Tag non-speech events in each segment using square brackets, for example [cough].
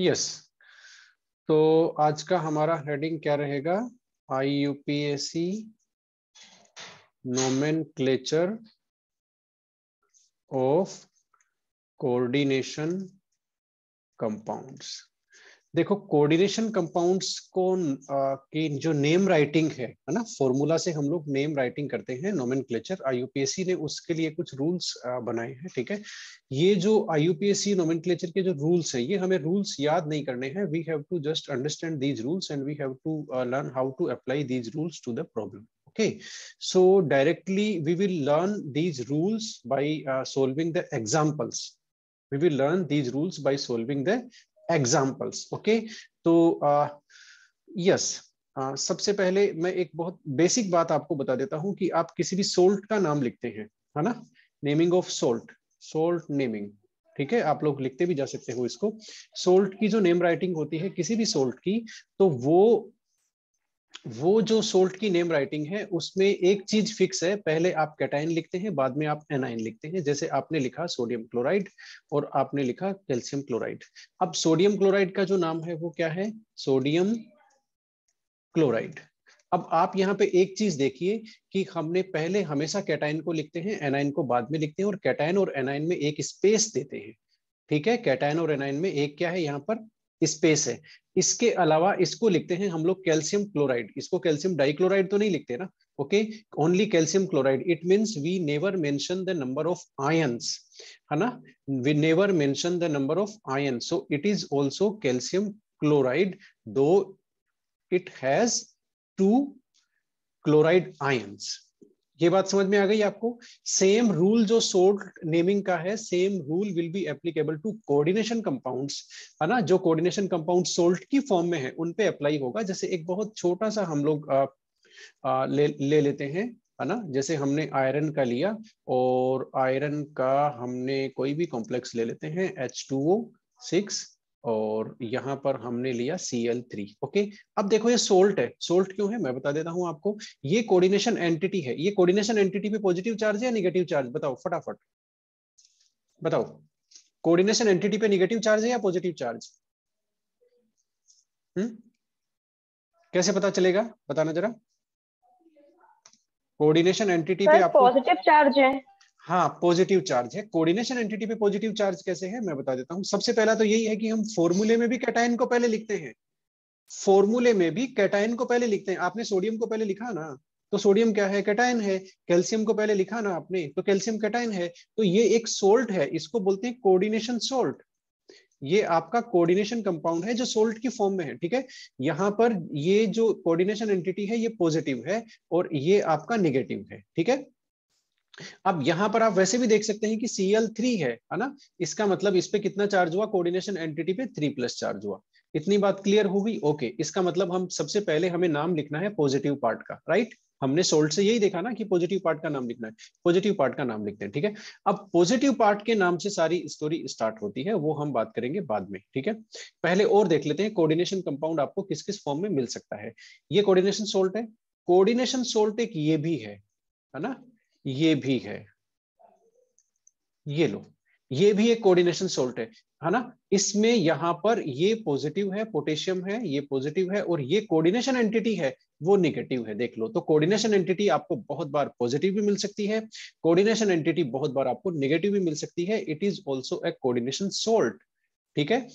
Yes तो आज का हमारा हेडिंग क्या रहेगा I U P A C nomenclature of coordination compounds देखो कोऑर्डिनेशन कंपाउंड्स को आ, की जो नेम राइटिंग है है ना फॉर्मूला से हम लोग नेम राइटिंग करते हैं नोमेन क्लेचर आई ने उसके लिए कुछ रूल्स बनाए हैं ठीक है ये जो आई यू पी के जो रूल्स है ये हमें रूल्स याद नहीं करने हैं we have to just understand these rules and we have to learn how to apply these rules to the problem okay so directly we will learn these rules by solving the examples we will learn these rules by solving the examples okay तो yes uh, yes, uh, सबसे पहले मैं एक बहुत basic बात आपको बता देता हूं कि आप किसी भी सोल्ट का नाम लिखते हैं है ना naming of salt salt naming ठीक है आप लोग लिखते भी जा सकते हो इसको सोल्ट की जो नेम राइटिंग होती है किसी भी सोल्ट की तो वो वो जो सोल्ट की नेम राइटिंग है उसमें एक चीज फिक्स है पहले आप कैटाइन लिखते हैं बाद में आप एनाइन लिखते हैं जैसे आपने लिखा सोडियम क्लोराइड और आपने लिखा कैल्शियम क्लोराइड अब सोडियम क्लोराइड का जो नाम है वो क्या है सोडियम क्लोराइड अब आप यहाँ पे एक चीज देखिए कि हमने पहले हमेशा कैटाइन को लिखते हैं एनाइन को बाद में लिखते हैं और कैटाइन और एनाइन में एक स्पेस देते हैं ठीक है कैटाइन और एनाइन में एक क्या है यहाँ पर स्पेस है इसके अलावा इसको लिखते हैं हम लोग कैल्शियम क्लोराइड इसको कैल्शियम डाइक्लोराइड तो नहीं लिखते ना okay only calcium chloride it means we never mention the number of ions है ना we never mention the number of ion so it is also calcium chloride though it has two chloride ions ये बात समझ में आ गई आपको same rule जो सोल्ट नेमिंग का है same rule will be applicable to coordination compounds है ना जो कोऑर्डिनेशन कंपाउंड सोल्ट की फॉर्म में है उन पे अप्लाई होगा जैसे एक बहुत छोटा सा हम लोग आ, आ, ले, ले लेते हैं है ना जैसे हमने आयरन का लिया और आयरन का हमने कोई भी कॉम्प्लेक्स ले लेते हैं एच टू ओ सिक्स और यहाँ पर हमने लिया सी एल थ्री ओके अब देखो ये सोल्ट है सोल्ट क्यों है मैं बता देता हूं आपको ये कोऑर्डिनेशन एंटिटी है ये कोऑर्डिनेशन एंटिटी पे पॉजिटिव चार्ज है या निगेटिव चार्ज बताओ फटाफट बताओ कोऑर्डिनेशन एंटिटी पे निगेटिव चार्ज है या पॉजिटिव चार्ज हम्म कैसे पता चलेगा बताना जरा कोऑर्डिनेशन एंटिटी पे आपको पॉजिटिव चार्ज है हाँ पॉजिटिव चार्ज है कोऑर्डिनेशन एंटिटी पे पॉजिटिव चार्ज कैसे है मैं बता देता हूँ सबसे पहला तो यही है कि हम फॉर्मूले में भी कैटाइन को पहले लिखते हैं फॉर्मूले में भी कैटाइन को पहले लिखते हैं आपने सोडियम को पहले लिखा ना तो सोडियम क्या है कैटाइन है कैल्शियम को पहले लिखा ना आपने तो कैल्शियम कैटाइन है तो ये एक सोल्ट है इसको बोलते हैं कोर्डिनेशन सोल्ट ये आपका कोऑर्डिनेशन कंपाउंड है जो सोल्ट की फॉर्म में है ठीक है यहाँ पर ये जो कोऑर्डिनेशन एंटिटी है ये पॉजिटिव है और ये आपका निगेटिव है ठीक है अब यहां पर आप वैसे भी देख सकते हैं कि सीएल थ्री है ना इसका मतलब इस पर कितना चार्ज हुआ कोऑर्डिनेशन एंटिटी पे थ्री प्लस चार्ज हुआ इतनी बात क्लियर हो गई ओके इसका मतलब हम सबसे पहले हमें नाम लिखना है पॉजिटिव पार्ट का राइट हमने सोल्ट से यही देखा ना कि पॉजिटिव पार्ट का नाम लिखना है पॉजिटिव पार्ट का नाम लिखते हैं ठीक है अब पॉजिटिव पार्ट के नाम से सारी स्टोरी स्टार्ट होती है वो हम बात करेंगे बाद में ठीक है पहले और देख लेते हैं कोऑर्डिनेशन कंपाउंड आपको किस किस फॉर्म में मिल सकता है ये कोऑर्डिनेशन सोल्ट है कोऑर्डिनेशन सोल्ट एक ये भी है है ना ये भी है ये लो ये भी एक कोऑर्डिनेशन सोल्ट है है ना इसमें यहां पर ये पॉजिटिव है पोटेशियम है ये पॉजिटिव है और ये कोऑर्डिनेशन एंटिटी है वो निगेटिव है देख लो तो कोऑर्डिनेशन एंटिटी आपको बहुत बार पॉजिटिव भी मिल सकती है कोऑर्डिनेशन एंटिटी बहुत बार आपको निगेटिव भी मिल सकती है it is also a coordination salt ठीक है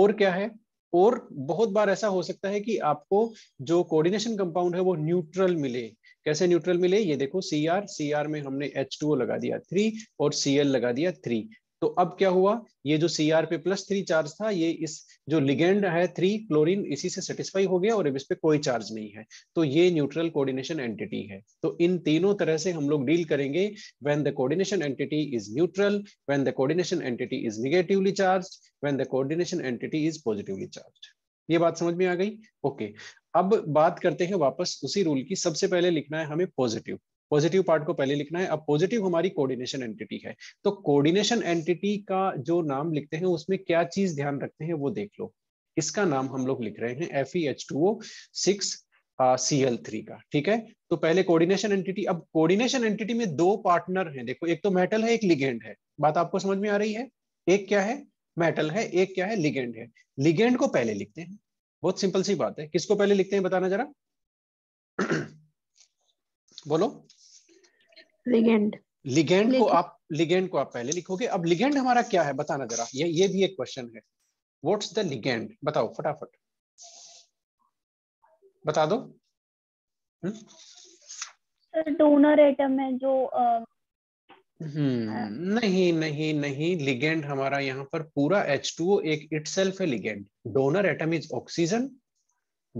और क्या है और बहुत बार ऐसा हो सकता है कि आपको जो कोऑर्डिनेशन कंपाउंड है वो न्यूट्रल मिले कैसे न्यूट्रल मिले ये देखो सी आर सी आर में हमने एच टू ओ लगा दिया थ्री और सी एल लगा दिया थ्री तो अब क्या हुआ ये जो सी आर पे प्लस थ्री चार्ज था ये इस जो लिगेंड है थ्री क्लोरीन इसी से सेटिस्फाई हो गया और अब इस पर कोई चार्ज नहीं है तो ये न्यूट्रल कोऑर्डिनेशन एंटिटी है तो इन तीनों तरह से हम लोग डील करेंगे when the coordination entity is neutral when the coordination entity is negatively charge when the coordination entity is positively charge ये बात समझ में आ गई ओके अब बात करते हैं वापस उसी रूल की सबसे पहले लिखना है हमें पॉजिटिव पॉजिटिव पार्ट को पहले लिखना है अब पॉजिटिव हमारी कोऑर्डिनेशन एंटिटी है तो कोऑर्डिनेशन एंटिटी का जो नाम लिखते हैं उसमें क्या चीज ध्यान रखते हैं वो देख लो इसका नाम हम लोग लिख रहे हैं F E H two O six C L three का ठीक है तो पहले कोऑर्डिनेशन एंटिटी अब कोऑर्डिनेशन एंटिटी में दो पार्टनर हैं देखो एक तो मेटल है एक लिगेंड है बात आपको समझ में आ रही है एक क्या है मेटल है एक क्या है लिगेंड है लिगेंड को पहले लिखते हैं बहुत सिंपल सी बात है किसको पहले लिखते हैं बताना जरा बोलो लिगेंड लिगेंड को आप लिगेंड को आप पहले लिखोगे अब लिगेंड हमारा क्या है बताना जरा ये ये भी एक क्वेश्चन है व्हाट्स द लिगेंड बताओ फटाफट बता दो हम्म। डोनर एटम है जो आ... हम्म नहीं नहीं नहीं लिगेंड हमारा यहाँ पर पूरा एच टू ओ एक इट सेल्फ है ligand donor atom is oxygen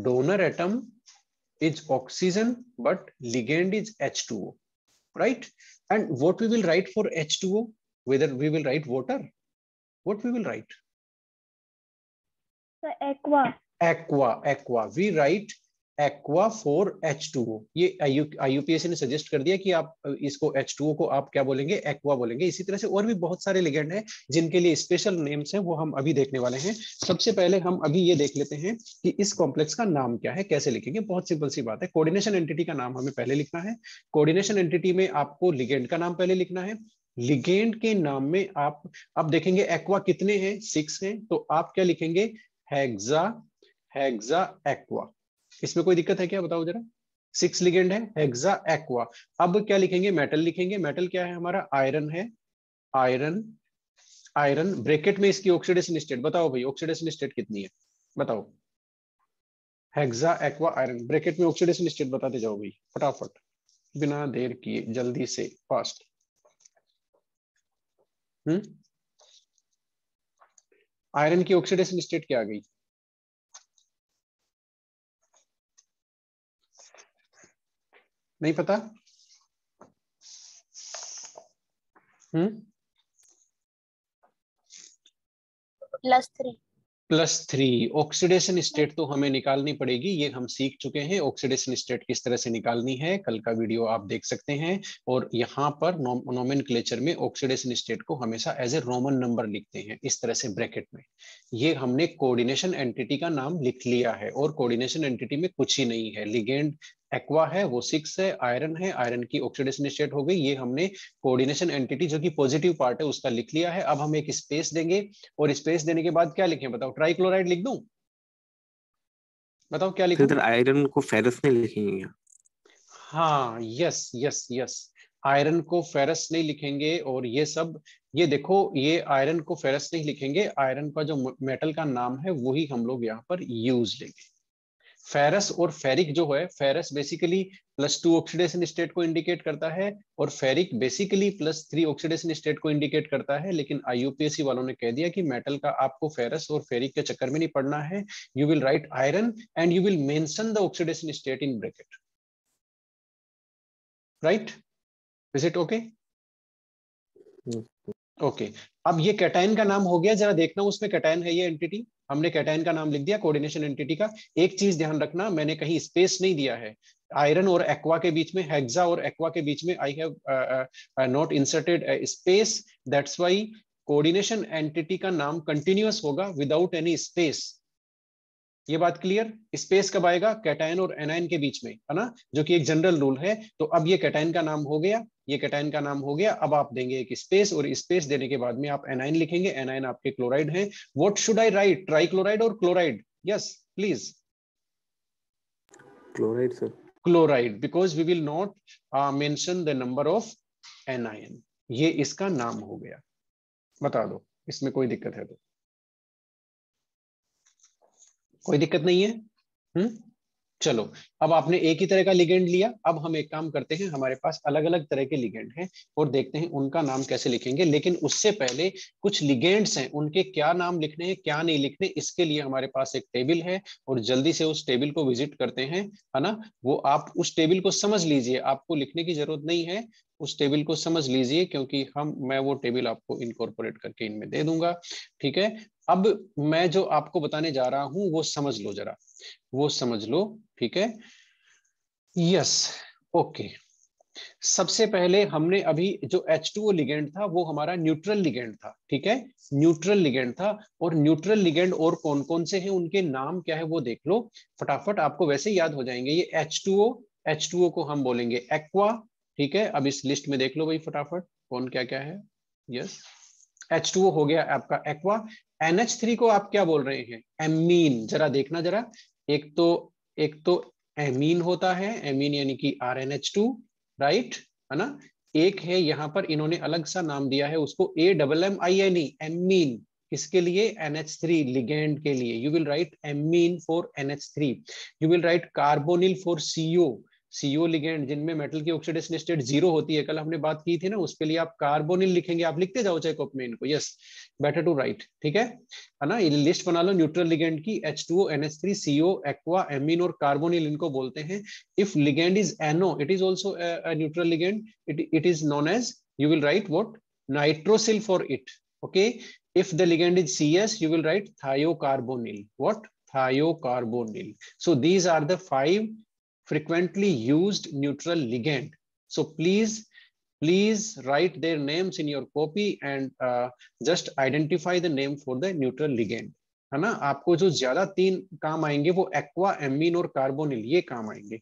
donor atom is oxygen but ligand is H two O right and what we will write for H two O whether we will write water what we will write aqua aqua aqua we write aqua four H two O ये IUPAC ने suggest कर दिया कि आप इसको H two ओ को आप क्या बोलेंगे एक्वा बोलेंगे इसी तरह से और भी बहुत सारे लिगेंड हैं जिनके लिए स्पेशल नेम्स हैं वो हम अभी देखने वाले हैं सबसे पहले हम अभी ये देख लेते हैं कि इस कॉम्प्लेक्स का नाम क्या है कैसे लिखेंगे बहुत सिंपल सी बात है कोर्डिनेशन एंटिटी का नाम हमें पहले लिखना है कोर्डिनेशन एंटिटी में आपको लिगेंड का नाम पहले लिखना है लिगेंड के नाम में आप अब देखेंगे एक्वा कितने हैं सिक्स हैं तो आप क्या लिखेंगे हैग्जा हैग्जा एक्वा इसमें कोई दिक्कत है क्या बताओ जरा सिक्स लिगेंड है हेक्सा एक्वा अब क्या लिखेंगे मेटल लिखेंगे मेटल क्या है हमारा आयरन है आयरन आयरन ब्रैकेट में इसकी ऑक्सीडेशन स्टेट बताओ भाई ऑक्सीडेशन स्टेट कितनी है बताओ हेक्सा एक्वा आयरन ब्रैकेट में ऑक्सीडेशन स्टेट बताते जाओ भाई फटाफट बिना देर किए जल्दी से फास्ट हम्म आयरन की ऑक्सीडेशन स्टेट क्या आ गई नहीं पता hmm plus three plus three oxidation state तो हमें निकालनी पड़ेगी ये हम सीख चुके हैं ऑक्सीडेशन स्टेट किस तरह से निकालनी है कल का वीडियो आप देख सकते हैं और यहाँ पर नोमेन क्लेचर में ऑक्सीडेशन स्टेट को हमेशा एज ए रोमन नंबर लिखते हैं इस तरह से ब्रैकेट में ये हमने कोऑर्डिनेशन एंटिटी का नाम लिख लिया है और कोऑर्डिनेशन एंटिटी में कुछ ही नहीं है लिगेंड एक्वा है वो सिक्स है आयरन है आयरन की ऑक्सीडेशन स्टेट हो गई ये हमने कोऑर्डिनेशन एंटिटी जो कि पॉजिटिव पार्ट है उसका लिख लिया है अब हम एक स्पेस देंगे और स्पेस देने के बाद क्या लिखें बताओ ट्राइक्लोराइड लिख दू बताओ क्या लिखूं आयरन को फेरस नहीं लिखेंगे हाँ यस यस यस आयरन को फेरस नहीं लिखेंगे और ये सब ये देखो ये आयरन को फेरस नहीं लिखेंगे आयरन का जो मेटल का नाम है वही हम लोग यहाँ पर यूज लेंगे फेरस और फेरिक जो है ferrous basically plus two oxidation state को इंडिकेट करता है और ferric basically plus three oxidation state को इंडिकेट करता है लेकिन आईयूपीएससी वालों ने कह दिया कि मेटल का आपको फेरस और फेरिक के चक्कर में नहीं पड़ना है you will write iron and you will mention the oxidation state in bracket right is it okay okay अब ये कैटाइन का नाम हो गया जरा देखना उसमें कैटाइन है ये एंटिटी हमने कैटाइन का नाम लिख दिया कोऑर्डिनेशन एंटिटी का एक चीज ध्यान रखना मैंने कहीं स्पेस नहीं दिया है आयरन और एक्वा के बीच में हेक्सा और एक्वा के बीच में I have not inserted space that's why coordination entity का नाम कंटिन्यूस होगा विदाउट एनी स्पेस ये बात क्लियर स्पेस कब आएगा कैटाइन और एनाइन के बीच में है ना जो कि एक जनरल रूल है तो अब ये कैटाइन का नाम हो गया ये कैटाइन का नाम हो गया अब आप देंगे एक स्पेस और स्पेस देने के बाद में आप एनाइन लिखेंगे एनाइन आपके क्लोराइड है what should I write trichloride और chloride yes please chloride sir chloride because we will not mention the number of anion ये इसका नाम हो गया बता दो इसमें कोई दिक्कत है तो कोई दिक्कत नहीं है हम्म चलो अब आपने एक ही तरह का लिगेंड लिया अब हम एक काम करते हैं हमारे पास अलग अलग तरह के लिगेंड हैं और देखते हैं उनका नाम कैसे लिखेंगे लेकिन उससे पहले कुछ लिगेंड्स हैं उनके क्या नाम लिखने हैं क्या नहीं लिखने इसके लिए हमारे पास एक टेबल है और जल्दी से उस टेबल को विजिट करते हैं है ना वो आप उस टेबल को समझ लीजिए आपको लिखने की जरूरत नहीं है उस टेबल को समझ लीजिए क्योंकि हम मैं वो टेबल आपको इनकॉर्पोरेट करके इनमें दे दूंगा ठीक है अब मैं जो आपको बताने जा रहा हूं वो समझ लो जरा वो समझ लो ठीक है यस ओके सबसे पहले हमने अभी जो H2O लिगेंड था वो हमारा न्यूट्रल लिगेंड था ठीक है न्यूट्रल लिगेंड था और न्यूट्रल लिगेंड और कौन कौन से हैं उनके नाम क्या है वो देख लो फटाफट आपको वैसे याद हो जाएंगे ये H2O H2O को हम बोलेंगे एक्वा ठीक है अब इस लिस्ट में देख लो भाई फटाफट कौन क्या क्या है यस yes. H2O हो गया आपका एक्वा एनएच थ्री को आप क्या बोल रहे हैं एमीन जरा देखना जरा एक तो एक तो एमीन होता है एमीन यानी कि R N H two right है ना एक है यहां पर इन्होंने अलग सा नाम दिया है उसको A double M I N E amine इसके लिए NH3 लिगेंड के लिए you will write amine for NH3 you will write carbonyl for CO CO ligand e जिनमें मेटल की ऑक्सीडेशन स्टेट जीरो होती है कल हमने बात की थी ना उसके लिए आप कार्बोनिल लिखेंगे आप लिखते जाओ चाहे कॉप में इनको यस बेटर टू राइट ठीक है है ना लिस्ट बना लो न्यूट्रल लिगेंड की H two N H three CO aqua amine और कार्बोनिल इनको बोलते हैं if ligand is N O it is also neutral ligand it it is known as you will write what nitrosyl for it okay if okay if the ligand is cs you will write thiocarbonyl what thiocarbonyl so these are the five frequently used neutral ligand. So please, please write their names in your copy and uh, just identify the name for the neutral ligand. है ना आपको जो ज्यादा तीन काम आएंगे वो aqua amine और कार्बोनिल ये काम आएंगे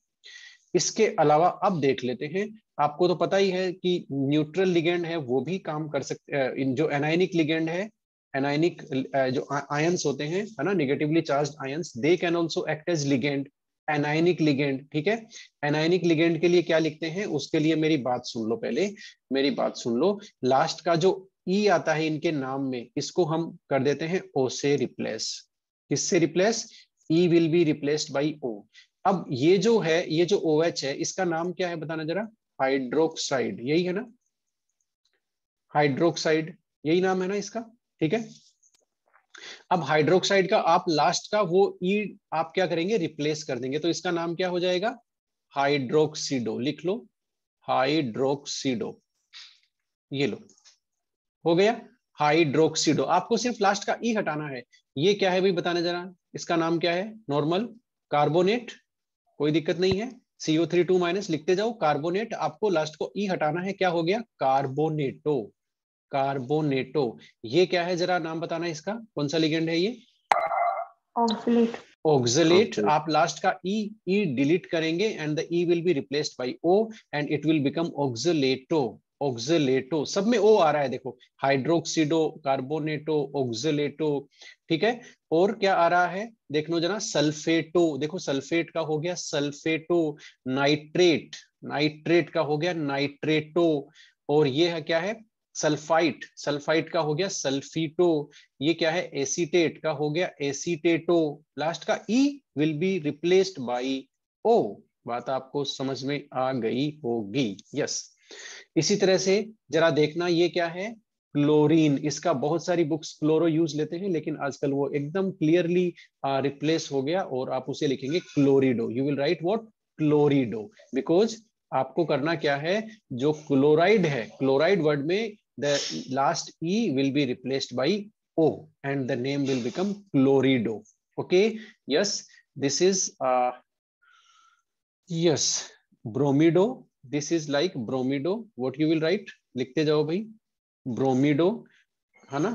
इसके अलावा अब देख लेते हैं आपको तो पता ही है कि न्यूट्रल लिगेंड है वो भी काम कर सकते जो एनाइनिक लिगेंड है एनाइनिक जो आयंस होते हैं है ना negatively charge ions they can also act as ligand anionic ligand ठीक है एनायनिक लिगेंड के लिए क्या लिखते हैं उसके लिए मेरी बात सुन लो पहले मेरी बात सुन लो लास्ट का जो ई e आता है इनके नाम में इसको हम कर देते हैं ओ से रिप्लेस किससे replace E will be replaced by O अब ये जो है ये जो ओ OH है इसका नाम क्या है बताना जरा हाइड्रोक्साइड यही है ना हाइड्रोक्साइड यही नाम है ना इसका ठीक है अब हाइड्रोक्साइड का आप लास्ट का वो ई e आप क्या करेंगे रिप्लेस कर देंगे तो इसका नाम क्या हो जाएगा हाइड्रोक्सीडो लिख लो हाइड्रोक्सीडो ये लो हो गया हाइड्रोक्सीडो आपको सिर्फ लास्ट का ई e हटाना है ये क्या है भाई बताने जरा इसका नाम क्या है नॉर्मल कार्बोनेट कोई दिक्कत नहीं है सीओ थ्री टू माइनस लिखते जाओ कार्बोनेट आपको लास्ट को ई e हटाना है क्या हो गया कार्बोनेटो कार्बोनेटो ये क्या है जरा नाम बताना इसका कौन सा लिगेंड है ये ऑक्सलेट ऑक्सलेट आप लास्ट का ई ई डिलीट करेंगे and the E will be replaced by O and it will become oxalato oxalato सब में ओ आ रहा है देखो हाइड्रोक्सीडो कार्बोनेटो ऑक्सलेटो ठीक है और क्या आ रहा है देख लो जरा सल्फेटो देखो सल्फेट का हो गया सल्फेटो नाइट्रेट नाइट्रेट का हो गया नाइट्रेटो और ये है क्या है सल्फाइट सल्फाइट का हो गया सल्फीटो ये क्या है एसीटेट का हो गया एसीटेटो लास्ट का E will be replaced by O बात आपको समझ में आ गई होगी यस इसी तरह से जरा देखना ये क्या है क्लोरीन इसका बहुत सारी बुक्स क्लोरो यूज लेते हैं लेकिन आजकल वो एकदम क्लियरली रिप्लेस हो गया और आप उसे लिखेंगे chlorido you will write what chlorido because आपको करना क्या है जो क्लोराइड है क्लोराइड वर्ड में the last E will be replaced by O and the name will become Chlorido. Okay, yes, this is, uh, yes, Bromido. This is like Bromido. What you will write? likhte jao bhai bromido है na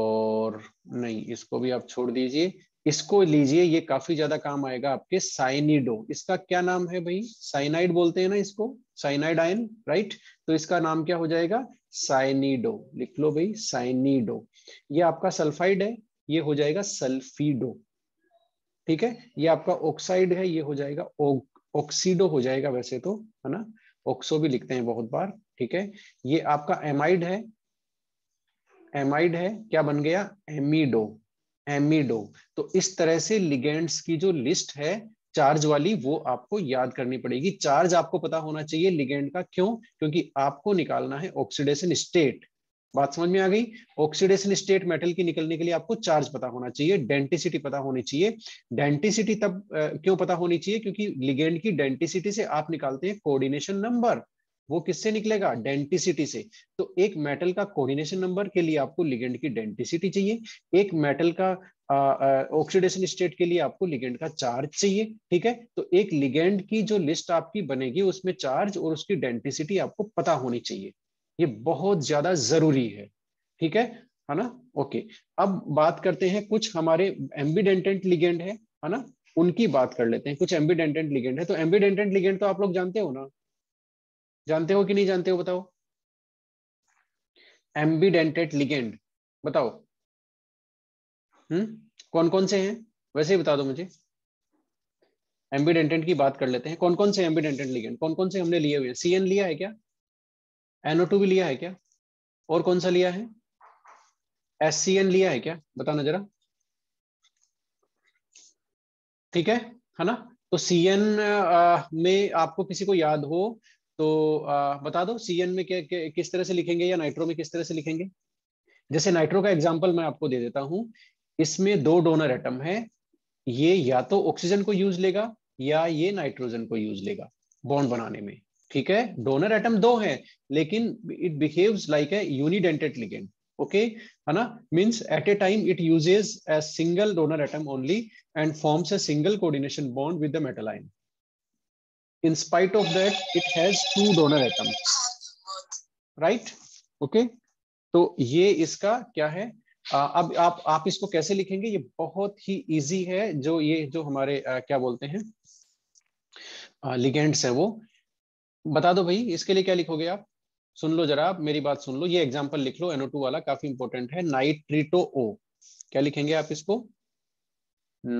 और नहीं इसको भी आप छोड़ दीजिए इसको लीजिए ये काफी ज्यादा काम आएगा आपके साइनिडो इसका क्या नाम है भाई साइनाइड बोलते हैं ना इसको साइनाइड आयन राइट तो इसका नाम क्या हो जाएगा साइनिडो लिख लो भाई साइनिडो ये आपका सल्फाइड है ये हो जाएगा सल्फीडो ठीक है ये आपका ऑक्साइड है ये हो जाएगा ऑक्सीडो हो जाएगा वैसे तो है ना ऑक्सो भी लिखते हैं बहुत बार ठीक है ये आपका एमाइड है एमाइड है क्या बन गया एमिडो एमिडो तो इस तरह से लिगेंड्स की जो लिस्ट है चार्ज वाली वो आपको याद करनी पड़ेगी चार्ज आपको पता होना चाहिए लिगेंड का क्यों क्योंकि आपको निकालना है ऑक्सीडेशन स्टेट बात समझ में आ गई ऑक्सीडेशन स्टेट मेटल की निकलने के लिए आपको चार्ज पता होना चाहिए डेंटिसिटी पता होनी चाहिए डेंटिसिटी तब आ, क्यों पता होनी चाहिए क्योंकि लिगेंड की डेंटिसिटी से आप निकालते हैं कोऑर्डिनेशन नंबर वो किससे निकलेगा डेंटिसिटी से तो एक मेटल का कोरिनेशन नंबर के लिए आपको लिगेंड की डेंटिसिटी चाहिए एक मेटल का ऑक्सीडेशन स्टेट के लिए आपको लिगेंड का चार्ज चाहिए ठीक है तो एक लिगेंड की जो लिस्ट आपकी बनेगी उसमें चार्ज और उसकी डेंटिसिटी आपको पता होनी चाहिए ये बहुत ज्यादा जरूरी है ठीक है है ना ओके अब बात करते हैं कुछ हमारे एम्बीडेंटेंट लिगेंड है ना उनकी बात कर लेते हैं कुछ एम्बीडेंटेंट लिगेंड है तो एम्बीडेंटेंट लिगेंड तो आप लोग जानते हो ना जानते हो कि नहीं जानते हो बताओ एम्बीडेंटेड लिगेंड बताओ हम्म कौन कौन से हैं वैसे ही बता दो मुझे एम्बीडेंटेड की बात कर लेते हैं कौन कौन से एम्बीडेंटेड लिगेंड कौन कौन से हमने लिए हुए सी एन लिया है क्या एनओ टू भी लिया है क्या और कौन सा लिया है एस सी एन लिया है क्या बताना जरा ठीक है है ना तो सी एन में आपको किसी को याद हो तो आ, बता दो सी में के, के, किस तरह से लिखेंगे या नाइट्रो में किस तरह से लिखेंगे जैसे नाइट्रो का एग्जाम्पल मैं आपको दे देता हूँ इसमें दो डोनर एटम है ये या तो ऑक्सीजन को यूज लेगा या ये नाइट्रोजन को यूज लेगा बॉन्ड बनाने में ठीक है डोनर एटम दो है लेकिन it behave like a unidentate ligand okay है ना means at a time it uses a single donor atom only and forms a single coordination bond with the in spite of that it has two donor atoms right okay तो ये इसका क्या है आ, अब आप आप इसको कैसे लिखेंगे ये बहुत ही इजी है जो ये जो हमारे आ, क्या बोलते हैं लिगेंड्स है वो बता दो भाई इसके लिए क्या लिखोगे आप सुन लो जरा आप मेरी बात सुन लो ये एग्जांपल लिख लो एनओ वाला काफी इंपॉर्टेंट है नाइट्रीटो ओ क्या लिखेंगे आप इसको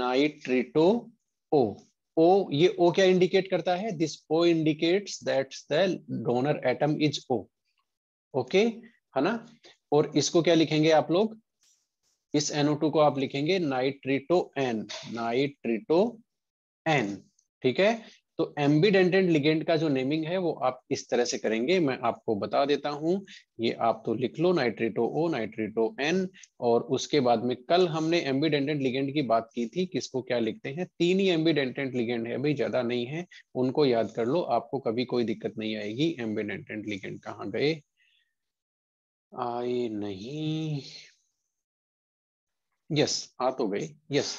नाइट्रीटो ओ ओ ये ओ क्या इंडिकेट करता है this O indicates that the donor atom is O okay है ना और इसको क्या लिखेंगे आप लोग इस NO2 को आप लिखेंगे नाइट्रिटो एन नाइट्रिटो एन ठीक है तो एम्बीडेंटेंट लिगेंड का जो नेमिंग है वो आप इस तरह से करेंगे मैं आपको बता देता हूं ये आप तो लिख लो नाइट्रेटो ओ नाइट्रेटो एन और उसके बाद में कल हमने एम्बीडेंटेड लिगेंड की बात की थी किसको क्या लिखते हैं तीन ही एम्बीडेंटेंट लिगेंड है भाई ज्यादा नहीं है उनको याद कर लो आपको कभी कोई दिक्कत नहीं आएगी एम्बीडेंटेंट लिगेंड कहाँ गए आए नहीं यस आ तो गए यस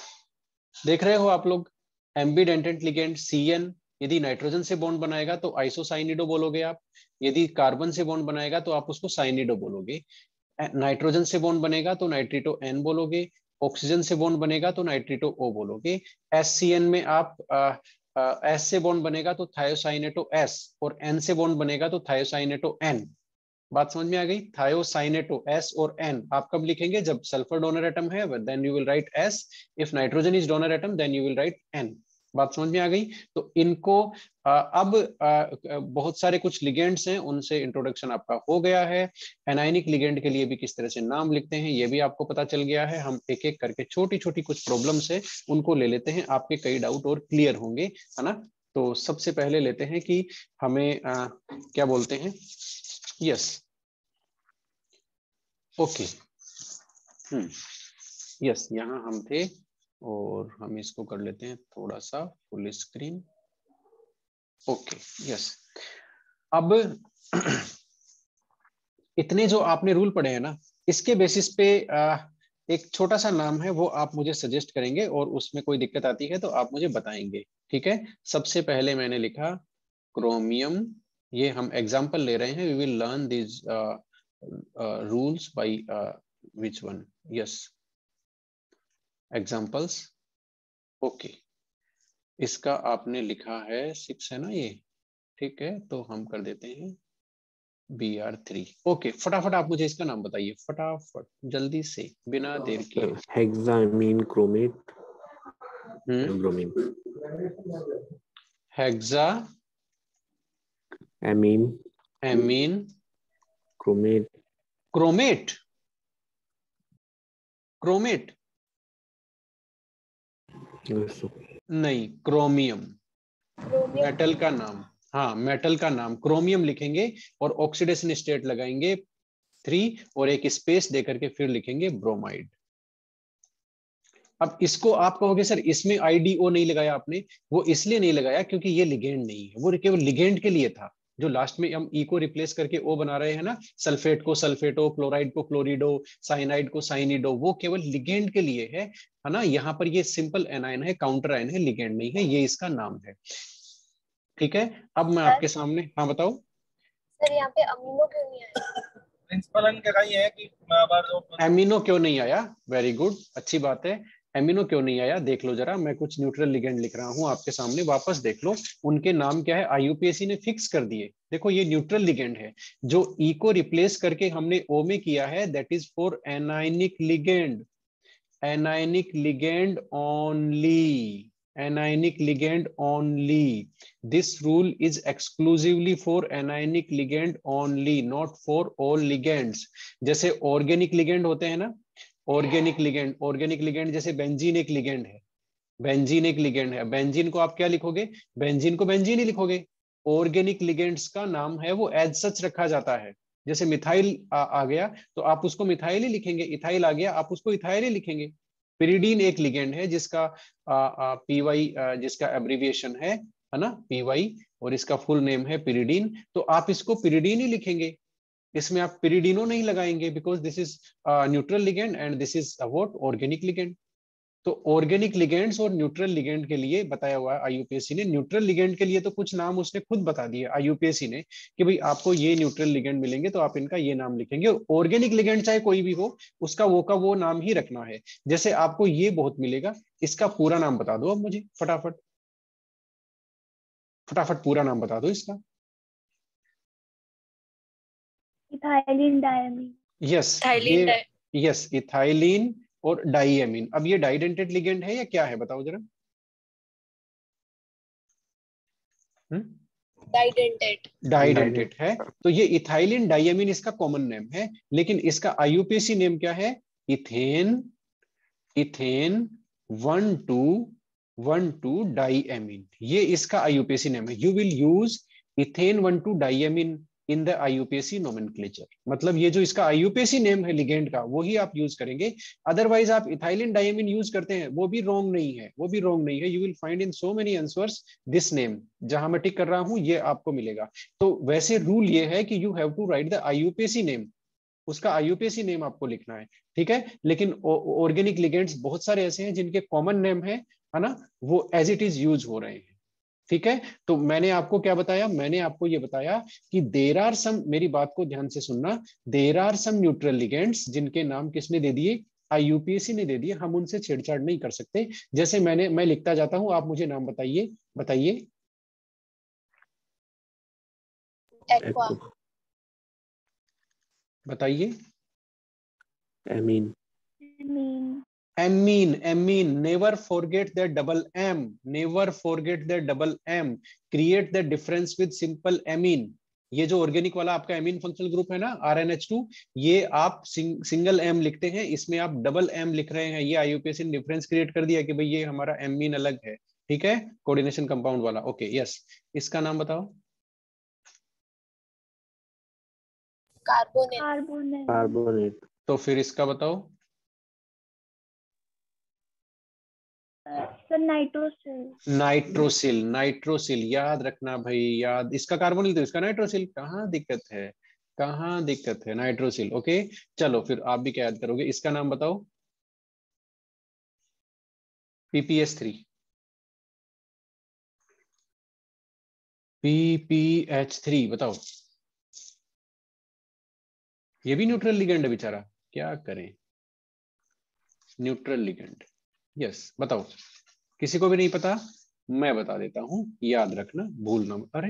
देख रहे हो आप लोग एम्बीडेंटेंट लिगेंड सी एन यदि नाइट्रोजन से बॉन्ड बनाएगा तो आइसोसाइनिडो बोलोगे आप यदि कार्बन से बॉन्ड बनाएगा तो आप उसको साइनिडो बोलोगे नाइट्रोजन से बॉन्ड बनेगा तो नाइट्रीटो एन बोलोगे ऑक्सीजन से बॉन्ड बनेगा तो नाइट्रीटो ओ बोलोगे एस सी एन में आप एस से बॉन्ड बनेगा तो थायोसाइनेटो एस और एन से बॉन्ड बनेगा तो थायोसाइनेटो एन बात समझ में आ गई थायोसाइनेटो एस और एन आप कब लिखेंगे जब सल्फर डोनर एटम है then you will write S if nitrogen is donor atom then you will write N बात समझ में आ गई तो इनको आ, अब आ, बहुत सारे कुछ लिगेंड्स हैं उनसे इंट्रोडक्शन आपका हो गया है एनाइनिक लिगेंड के लिए भी किस तरह से नाम लिखते हैं ये भी आपको पता चल गया है हम एक एक करके छोटी छोटी कुछ प्रॉब्लम्स है उनको ले लेते हैं आपके कई डाउट और क्लियर होंगे है ना तो सबसे पहले लेते हैं कि हमें आ, क्या बोलते हैं यस ओके हम्म यस यहां हम थे और हम इसको कर लेते हैं थोड़ा सा फुल स्क्रीन ओके यस अब [clears throat] इतने जो आपने रूल पढ़े हैं ना इसके बेसिस पे एक छोटा सा नाम है वो आप मुझे सजेस्ट करेंगे और उसमें कोई दिक्कत आती है तो आप मुझे बताएंगे ठीक है सबसे पहले मैंने लिखा क्रोमियम ये हम एग्जाम्पल ले रहे हैं we will learn these rules by which one yes examples okay इसका आपने लिखा है सिक्स है ना ये ठीक है तो हम कर देते हैं बी आर थ्री ओके फटाफट आप मुझे इसका नाम बताइए फटाफट जल्दी से बिना देर के hexammine chromate bromine hexa ammine ammine chromate chromate chromate नहीं क्रोमियम मेटल का नाम हाँ मेटल का नाम क्रोमियम लिखेंगे और ऑक्सीडेशन स्टेट लगाएंगे थ्री और एक स्पेस देकर के फिर लिखेंगे ब्रोमाइड अब इसको आप कहोगे सर इसमें आईडीओ नहीं लगाया आपने वो इसलिए नहीं लगाया क्योंकि ये लिगेंड नहीं है वो केवल लिगेंड के लिए था जो लास्ट में हम ई e को रिप्लेस करके ओ बना रहे हैं ना सल्फेट को सल्फेटो क्लोराइड को क्लोरिडो साइनाइड को साइनिडो वो केवल लिगेंड के लिए है है ना यहाँ पर ये सिंपल एनाइन है काउंटर आयन है लिगेंड नहीं है ये इसका नाम है ठीक है अब मैं आपके सामने हाँ बताओ सर यहाँ पे अमीनो क्यों नहीं आया प्रिंसिपल है कि अमीनो क्यों नहीं आया वेरी गुड अच्छी बात है एमिनो क्यों नहीं आया देख लो जरा मैं कुछ न्यूट्रल लिगेंड लिख रहा हूँ आपके सामने वापस देख लो उनके नाम क्या है आईयूपीएससी ने फिक्स कर दिए देखो ये न्यूट्रल लिगेंड है जो ई e को रिप्लेस करके हमने ओ में किया है that is for anionic ligand anionic ligand only anionic ligand only this rule is exclusively for anionic ligand only not for all ligands जैसे ऑर्गेनिक लिगेंड होते हैं ना ऑर्गेनिक लिगेंड ऑर्गेनिक लिगेंड जैसे बेंजीन एक लिगेंड है benzene एक ligand है benzene को आप क्या लिखोगे बेंजीन को बेंजीन ही लिखोगे ऑर्गेनिक लिगेंड्स का नाम है वो एज सच रखा जाता है जैसे मिथाइल आ, आ गया तो आप उसको मिथाइल ही लिखेंगे इथाइल आ गया आप उसको इथाइल ही लिखेंगे पिरीडीन एक लिगेंड है जिसका पी वाई जिसका एब्रीविएशन है है ना वाई और इसका फुल नेम है पिरीडीन तो आप इसको पिरीडीन ही लिखेंगे इसमें आप पिरीडिनो नहीं लगाएंगे because this is neutral ligand and this is about organic ligand तो ऑर्गेनिक लिगेंड्स और न्यूट्रल लिगेंड के लिए बताया हुआ है आईयूपीएससी ने न्यूट्रल लिगेंड के लिए तो कुछ नाम उसने खुद बता दिए आईयूपीएससी ने कि भाई आपको ये न्यूट्रल लिगेंड मिलेंगे तो आप इनका ये नाम लिखेंगे और ऑर्गेनिक लिगेंड चाहे कोई भी हो उसका वो का वो नाम ही रखना है जैसे आपको ये बहुत मिलेगा इसका पूरा नाम बता दो आप मुझे फटाफट फटाफट पूरा नाम बता दो इसका यस यस इथाइलिन और डाइएमिन अब ये डाइडेंटेड लिगेंड है या क्या है बताओ जरा हम्म? डाइडेंटेड डाइडेंटेड है तो ये इथाइलिन डाइएमिन इसका कॉमन नेम है लेकिन इसका आईयूपीएसी नेम क्या है ethane ethane one two one two diamine ये इसका आईयूपीएसी नेम है you will use ethane one two diamine in the IUPAC nomenclature मतलब ये जो इसका आईयूपीएसी नेम है लिगेंड का वो ही आप यूज करेंगे अदरवाइज आप इथाइलिन डायमिन यूज करते हैं वो भी रॉन्ग नहीं है वो भी रॉन्ग नहीं है you will find in so many answers this name जहां मैं टिक कर रहा हूं ये आपको मिलेगा तो वैसे रूल ये है कि you have to write the IUPAC name उसका आईयूपीएसी नेम आपको लिखना है ठीक है लेकिन ऑर्गेनिक लिगेंड्स बहुत सारे ऐसे हैं जिनके कॉमन नेम है ना वो एज इट इज यूज हो रहे हैं ठीक है तो मैंने आपको क्या बताया मैंने आपको ये बताया कि देर आर सम मेरी बात को ध्यान से सुनना there are some neutral ligands जिनके नाम किसने दे दिए यूपीएससी ने दे दिए हम उनसे छेड़छाड़ नहीं कर सकते जैसे मैंने मैं लिखता जाता हूं आप मुझे नाम बताइए बताइए बताइए mean ammine ammine never forget the double M never forget the double M create the difference with simple amine ये जो ऑर्गेनिक वाला आपका एमीन फंक्शनल ग्रुप है ना आर एन एच टू ये आप सिंग, सिंगल एम लिखते हैं इसमें आप डबल एम लिख रहे हैं ये आईयूपीएसी ने डिफरेंस क्रिएट कर दिया कि भाई ये हमारा एमीन अलग है ठीक है कोऑर्डिनेशन कंपाउंड वाला ओके यस इसका नाम बताओ कार्बोनेट कार्बोनेट तो फिर इसका बताओ नाइट्रोसिल नाइट्रोसिल नाइट्रोसिल याद रखना भाई याद इसका कार्बोनिल तो इसका नाइट्रोसिल कहाँ दिक्कत है कहाँ दिक्कत है नाइट्रोसिल ओके चलो फिर आप भी क्या याद करोगे इसका नाम बताओ पीपीएस थ्री पीपीएच थ्री बताओ ये भी न्यूट्रल लिगेंड है बेचारा क्या करें न्यूट्रल लिगेंड यस बताओ किसी को भी नहीं पता मैं बता देता हूं याद रखना भूलना अरे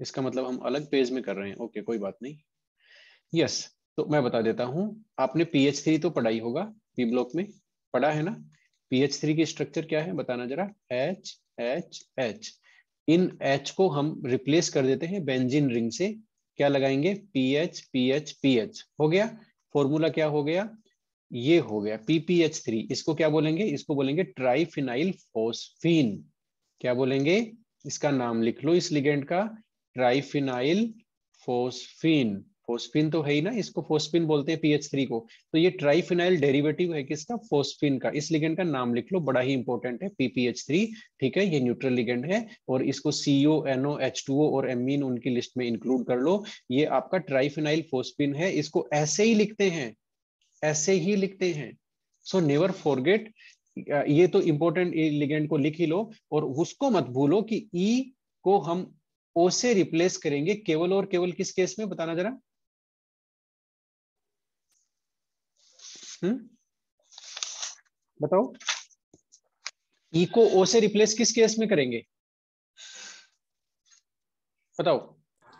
इसका मतलब हम अलग पेज में कर रहे हैं ओके कोई बात नहीं यस तो मैं बता देता हूं आपने पी एच थ्री तो पढ़ाई होगा पी ब्लॉक में पढ़ा है ना पी एच थ्री की स्ट्रक्चर क्या है बताना जरा एच एच एच इन एच को हम रिप्लेस कर देते हैं बेंजिन रिंग से क्या लगाएंगे P H P H P H हो गया फॉर्मूला क्या हो गया ये हो गया पीपीएच थ्री इसको क्या बोलेंगे इसको बोलेंगे ट्राइफिनाइल फोस्फीन क्या बोलेंगे इसका नाम लिख लो इस लिगेंड का ट्राइफिनाइल फोस्फीन फोस्फिन तो है ही ना इसको फोस्फिन बोलते हैं पीएच थ्री को तो ये ट्राइफिनाइल डेरिवेटिव है किसका फोस्फिन का इस लिगेंड का नाम लिख लो बड़ा ही इंपॉर्टेंट है पीपीएच थ्री ठीक है ये न्यूट्रल लिगेंड है और इसको CO NO H two O और एमीन उनकी लिस्ट में इंक्लूड कर लो ये आपका ट्राइफिनाइल फोस्फिन है इसको ऐसे ही लिखते हैं ऐसे ही लिखते हैं सो नेवर फॉरगेट ये तो इंपॉर्टेंट लिगेंड को लिख ही लो और उसको मत भूलो कि ई e को हम ओ से रिप्लेस करेंगे केवल और केवल किस केस में बताना जरा हम्म? बताओ ई e को ओ से रिप्लेस किस केस में करेंगे बताओ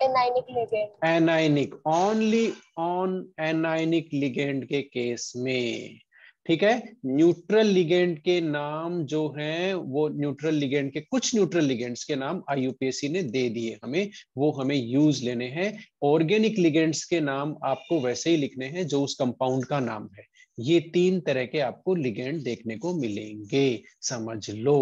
anionic ligand anionic only on anionic ligand के केस में ठीक है न्यूट्रल लिगेंड के नाम जो हैं वो न्यूट्रल लिगेंड के कुछ न्यूट्रल लिगेंड्स के नाम आई ने दे दिए हमें वो हमें यूज लेने हैं ऑर्गेनिक लिगेंड्स के नाम आपको वैसे ही लिखने हैं जो उस कंपाउंड का नाम है ये तीन तरह के आपको लिगेंड देखने को मिलेंगे समझ लो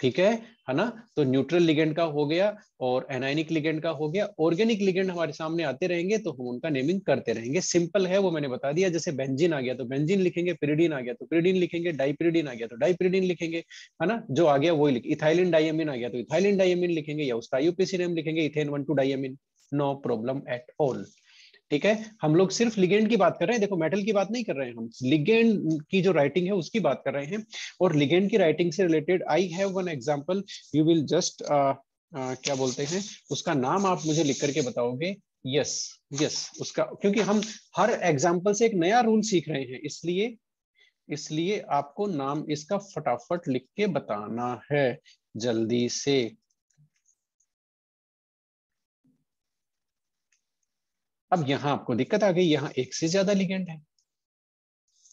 ठीक है है ना तो न्यूट्रल लिगेंड का हो गया और एनाइनिक लिगेंड का हो गया ऑर्गेनिक लिगेंड हमारे सामने आते रहेंगे तो हम उनका नेमिंग करते रहेंगे सिंपल है वो मैंने बता दिया जैसे बेंजिन आ गया तो बेंजिन लिखेंगे पिरीडीन आ गया तो पिरीडीन लिखेंगे डाइपिरीडीन आ गया तो डाइपिरीडीन लिखेंगे है ना जो आ गया वही लिखे इथाइलिन डायमिन आ गया तो इथाइलिन डायमिन लिखेंगे या उसका यूपीसी नेम लिखेंगे ethane one two diamine no problem at all ठीक है हम लोग सिर्फ लिगेंड की बात कर रहे हैं देखो मेटल की बात नहीं कर रहे हैं हम लिगेंड की जो राइटिंग है उसकी बात कर रहे हैं और लिगेंड की राइटिंग से related I have one example you will just क्या बोलते हैं उसका नाम आप मुझे लिख करके बताओगे यस यस उसका क्योंकि हम हर एग्जाम्पल से एक नया रूल सीख रहे हैं इसलिए इसलिए आपको नाम इसका फटाफट लिख के बताना है जल्दी से अब यहां आपको दिक्कत आ गई यहां एक से ज्यादा लिगेंड है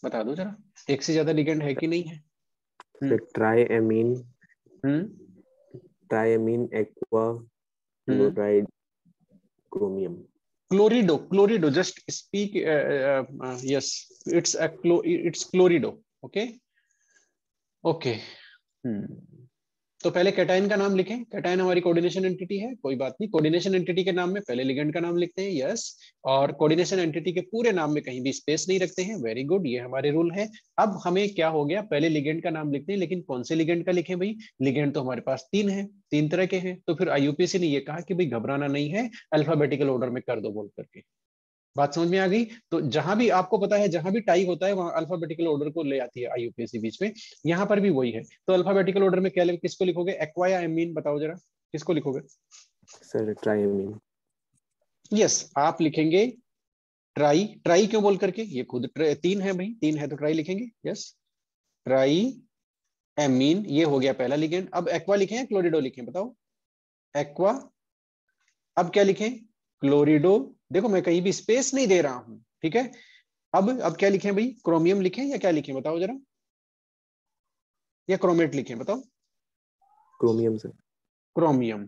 बता दो जरा एक से ज्यादा लिगेंड है कि नहीं है triammine triammine aqua chloride chromium chlorido chlorido just speak yes it's it's chlorido okay okay hmm तो पहले कैटाइन का नाम लिखें कैटाइन हमारी कोऑर्डिनेशन एंटिटी है कोई बात नहीं कोऑर्डिनेशन एंटिटी के नाम में पहले लिगेंड का नाम लिखते हैं यस और कोऑर्डिनेशन एंटिटी के पूरे नाम में कहीं भी स्पेस नहीं रखते हैं वेरी गुड ये हमारे रूल है अब हमें क्या हो गया पहले लिगेंड का नाम लिखते हैं लेकिन कौन से लिगेंड का लिखे भाई लिगेंड तो हमारे पास तीन है तीन तरह के हैं तो फिर आईयूपीसी ने यह कहा कि भाई घबराना नहीं है अल्फाबेटिकल ऑर्डर में कर दो बोल करके बात समझ में आ गई तो जहां भी आपको पता है जहां भी टाई होता है वहां अल्फाबेटिकल ऑर्डर को ले आती है यूपीएससी बीच में यहां पर भी वही है तो अल्फाबेटिकल ऑर्डर में क्या किसको लिखोगे एक्वाया एमीन बताओ जरा किसको लिखोगे सर ट्राईमीन यस आप लिखेंगे ट्राई ट्राई क्यों बोल करके ये खुद तीन है भाई तीन है तो ट्राई लिखेंगे यस ट्राई एमीन ये हो गया पहला लिगेंड अब एक्वा लिखे क्लोरिडो लिखे बताओ एक्वा अब क्या लिखे क्लोरिडो देखो मैं कहीं भी स्पेस नहीं दे रहा हूं ठीक है अब अब क्या लिखे भाई क्रोमियम लिखे या क्या लिखे बताओ जरा या क्रोमेट लिखे बताओ क्रोमियम से क्रोमियम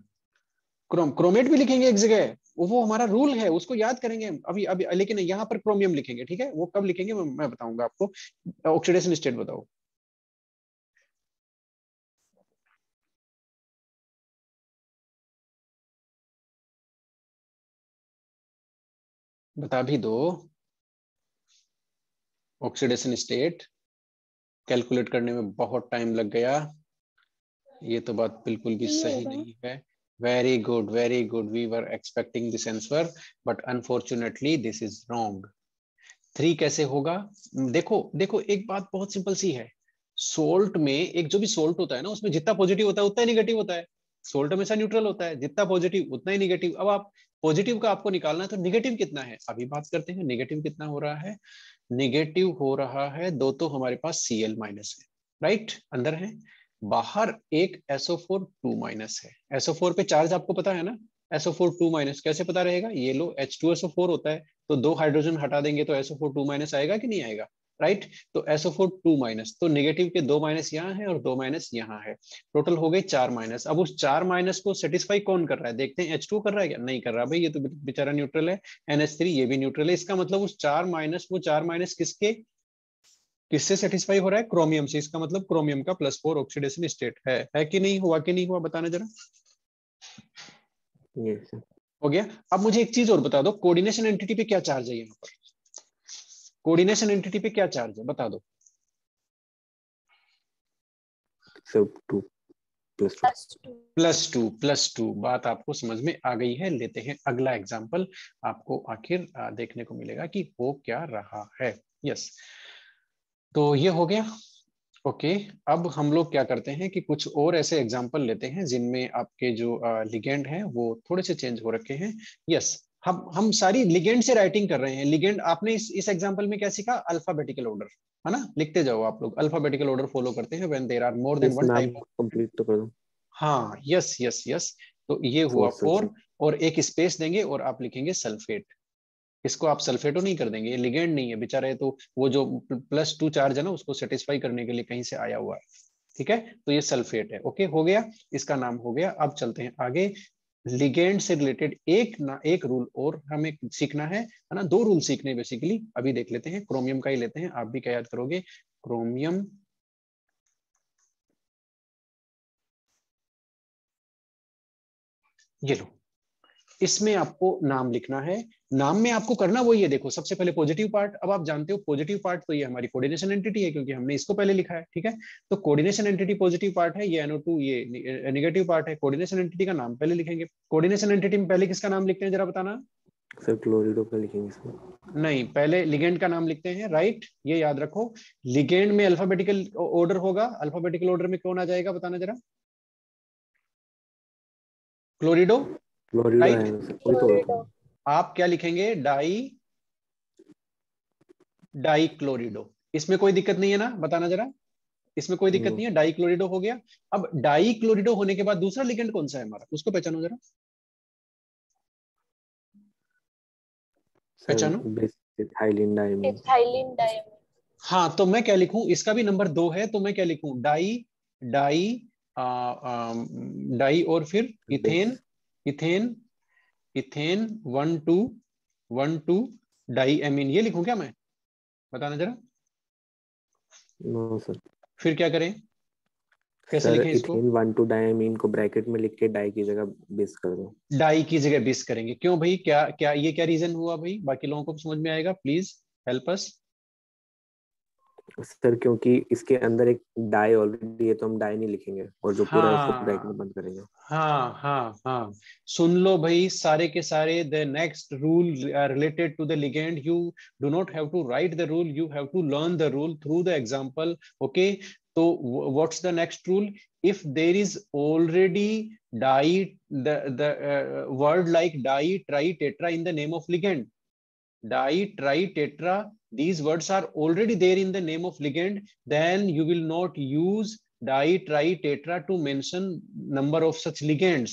क्रोम क्रोमेट भी लिखेंगे एक जगह वो हमारा रूल है उसको याद करेंगे अभी अभी लेकिन यहाँ पर क्रोमियम लिखेंगे ठीक है वो कब लिखेंगे मैं, मैं बताऊंगा आपको ऑक्सीडेशन स्टेट बताओ बता भी दो ऑक्सीडेशन स्टेट कैलकुलेट करने में बहुत टाइम लग गया ये तो बात बिल्कुल भी सही नहीं है very good very good we were expecting this answer but unfortunately this is wrong three कैसे होगा देखो देखो एक बात बहुत सिंपल सी है सोल्ट में एक जो भी सोल्ट होता है ना उसमें जितना पॉजिटिव होता है उतना ही निगेटिव होता है सोल्ट हमेशा न्यूट्रल होता है जितना पॉजिटिव उतना ही निगेटिव अब आप पॉजिटिव का आपको निकालना है तो निगेटिव कितना है अभी बात करते हैं निगेटिव कितना हो रहा है निगेटिव हो रहा है दो तो हमारे पास सी एल माइनस है राइट अंदर है बाहर एक एसओ फोर टू माइनस है एसओ फोर पे चार्ज आपको पता है ना एसओ फोर टू माइनस कैसे पता रहेगा ये लो एच टू एसओ फोर होता है तो दो हाइड्रोजन हटा देंगे तो एसओ फोर टू माइनस आएगा कि नहीं आएगा राइट तो एसओ फोर टू माइनस तो नेगेटिव के दो माइनस यहाँ है और दो माइनस यहाँ है टोटल हो गए चार माइनस अब उस चार माइनस को सेटिस्फाई कौन कर रहा है देखते हैं एच टू कर रहा है क्या नहीं कर रहा भाई ये तो बेचारा न्यूट्रल है एन एच थ्री ये भी न्यूट्रल है इसका मतलब उस चार माइनस वो चार माइनस किसके किससे सेटिस्फाई हो रहा है क्रोमियम से इसका मतलब क्रोमियम का प्लस फोर ऑक्सीडेशन स्टेट है है कि नहीं हुआ कि नहीं हुआ बताना जरा हो गया अब मुझे एक चीज और बता दो कोऑर्डिनेशन एंटिटी पे क्या चार्ज है यहाँ पर कोऑर्डिनेशन एंटिटी पे क्या चार्ज है बता दो प्लस टू प्लस टू बात आपको समझ में आ गई है लेते हैं अगला एग्जाम्पल आपको आखिर देखने को मिलेगा कि हो क्या रहा है यस तो ये हो गया ओके okay, अब हम लोग क्या करते हैं कि कुछ और ऐसे एग्जाम्पल लेते हैं जिनमें आपके जो लिगेंड हैं वो थोड़े से चेंज हो रखे हैं यस yes, हम हम सारी लिगेंड से राइटिंग कर रहे हैं लिगेंड आपने इस इस एग्जांपल में क्या सीखा अल्फाबेटिकल ऑर्डर है ना लिखते जाओ आप लोग अल्फाबेटिकल ऑर्डर फॉलो करते हैं when there are more than one type complete तो करो दो हाँ यस यस यस तो ये हुआ फोर और एक स्पेस देंगे और आप लिखेंगे सल्फेट इसको आप सल्फेटो तो नहीं कर देंगे ये लिगेंड नहीं है बेचारे तो वो जो प्लस टू चार्ज है ना उसको सेटिस्फाई करने के लिए कहीं से आया हुआ है ठीक है तो ये सल्फेट है ओके हो गया इसका नाम हो गया अब चलते हैं आगे लिगेंड से रिलेटेड एक ना एक रूल और हमें सीखना है है ना दो रूल सीखने बेसिकली अभी देख लेते हैं क्रोमियम का ही लेते हैं आप भी क्या याद करोगे क्रोमियम ये लो इसमें आपको नाम लिखना है नाम में आपको करना वही है देखो सबसे पहले पॉजिटिव पार्ट अब आप जानते हो पॉजिटिव पार्ट तो ये हमारी कोऑर्डिनेशन एंटिटी है क्योंकि हमने इसको पहले लिखा है ठीक है तो कोऑर्डिनेशन एंटिटी पॉजिटिव पार्ट है ये एनओ टू ये नेगेटिव पार्ट है कोऑर्डिनेशन एंटिटी का नाम पहले लिखेंगे कोऑर्डिनेशन एंटिटी में पहले किसका नाम लिखते हैं जरा बताना सर क्लोरीडो का लिखेंगे सर नहीं पहले लिगेंड का नाम लिखते हैं राइट ये याद रखो लिगेंड में अल्फाबेटिकल ऑर्डर होगा अल्फाबेटिकल ऑर्डर में कौन आ जाएगा बताना जरा क्लोरीडो तो। क्लोरिडो आप क्या लिखेंगे डाई डाई क्लोरिडो इसमें कोई दिक्कत नहीं है ना बताना जरा इसमें कोई दिक्कत नहीं है डाई क्लोरिडो हो गया अब डाई क्लोरिडो होने के बाद दूसरा लिगेंड कौन सा है हमारा उसको पहचानो जरा पहचानो हाँ तो मैं क्या लिखूं इसका भी नंबर दो है तो मैं क्या लिखूं डाई डाई डाई और फिर ethane ethane ethane one two one two di amine ये लिखूं क्या मैं बताना जरा नो सर फिर क्या करें कैसे लिखें इसको वन टू डायमीन को ब्रैकेट में लिख के डाई की जगह बेस कर दो डाई की जगह बेस करेंगे क्यों भाई क्या क्या ये क्या रीजन हुआ भाई बाकी लोगों को समझ में आएगा प्लीज हेल्प अस सर क्योंकि इसके अंदर एक डाई ऑलरेडी है तो हम डाई नहीं लिखेंगे और जो पूरा हाँ, ब्रेक में बंद करेंगे हाँ हाँ हाँ सुन लो भाई सारे के सारे the next rule related to the ligand you do not have to write the rule you have to learn the rule through the example okay तो what's the next rule if there is already di the the word like di tri tetra in the name of ligand di tri tetra these words are already there in the name of ligand, then you will not use di tri tetra to mention number of such ligands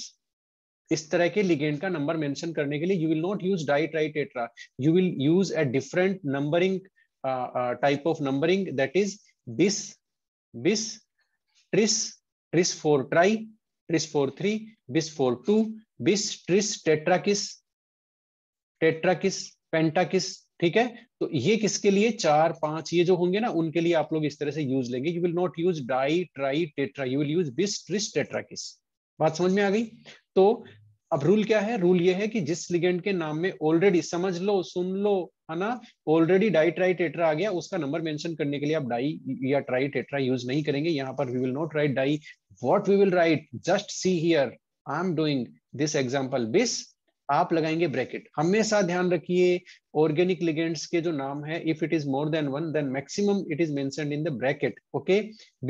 इस तरह के ligand का नंबर mention करने के लिए you will not use di tri tetra you will use a different numbering type of numbering that is bis bis tris tris four tri tris four three bis four two bis tris tetrakis tetrakis pentakis ठीक है तो ये किसके लिए चार पांच ये जो होंगे ना उनके लिए आप लोग इस तरह से यूज लेंगे you will not use di tri tetra you will use bis tris किस बात समझ में आ गई तो अब रूल क्या है रूल ये है कि जिस लिगेंड के नाम में ऑलरेडी समझ लो सुन लो है ना ऑलरेडी डाई ट्राई टेट्रा आ गया उसका नंबर मेंशन करने के लिए आप डाई या ट्राई टेट्रा यूज नहीं करेंगे यहाँ पर we will not write di what we will write just see here I am doing this example bis आप लगाएंगे ब्रैकेट हमेशा ध्यान रखिए ऑर्गेनिक लिगेंड्स के जो नाम है if it is more than one then maximum it is mention in the bracket okay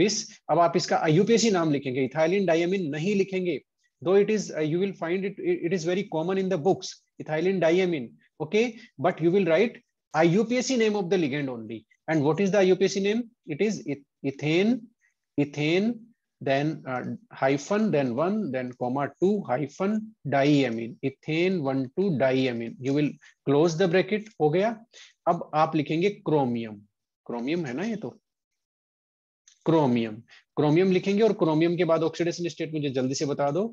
bis अब आप इसका आई नाम लिखेंगे इथाइलिन डायमिन नहीं लिखेंगे दो it is you will find it it is very common in the books ethylene diamine okay but you will write I name of the ligand only and what is the I name it is ethane ethane then uh, hyphen, then one, then comma two, hyphen, diamine, ethane one two diamine you will close the bracket हो गया अब आप लिखेंगे chromium chromium है ना ये तो chromium chromium लिखेंगे और क्रोमियम के बाद ऑक्सीडेशन स्टेट मुझे जल्दी से बता दो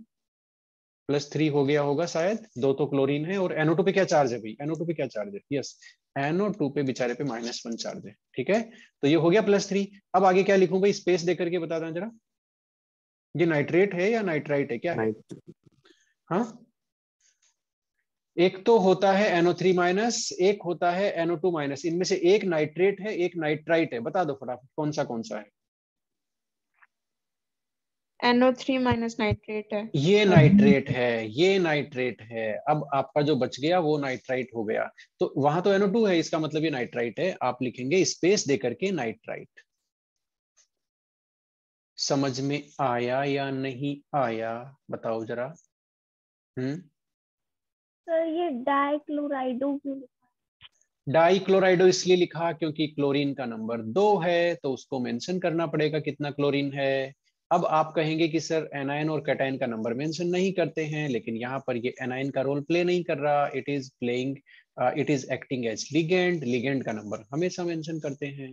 प्लस थ्री हो गया होगा शायद दो तो क्लोरीन है और एनओ टू पे क्या चार्ज है भाई एनओ टू पे क्या चार्ज है यस एनओ टू पे बेचारे पे माइनस वन चार्ज है ठीक है तो ये हो गया प्लस थ्री अब आगे क्या लिखूं भाई स्पेस देकर के बता दें जरा ये नाइट्रेट है या नाइट्राइट है क्या है हाँ एक तो होता है एनओ थ्री माइनस एक होता है एनओ टू माइनस इनमें से एक नाइट्रेट है एक नाइट्राइट है बता दो फटाफट कौन सा कौन सा है एनओ थ्री माइनस नाइट्रेट है ये नाइट्रेट है ये नाइट्रेट है अब आपका जो बच गया वो नाइट्राइट हो गया तो वहां तो एनओ टू है इसका मतलब ये नाइट्राइट है आप लिखेंगे स्पेस देकर के नाइट्राइट समझ में आया या नहीं आया बताओ जरा हम्म? सर ये डाइक्लोराइडो डाइक्लोराइडो इसलिए लिखा क्योंकि क्लोरीन का नंबर दो है तो उसको मेंशन करना पड़ेगा कितना क्लोरीन है अब आप कहेंगे कि सर एनायन और कैटायन का नंबर मेंशन नहीं करते हैं लेकिन यहाँ पर ये एनायन का रोल प्ले नहीं कर रहा it is playing it is acting as ligand ligand का नंबर हमेशा मेंशन करते हैं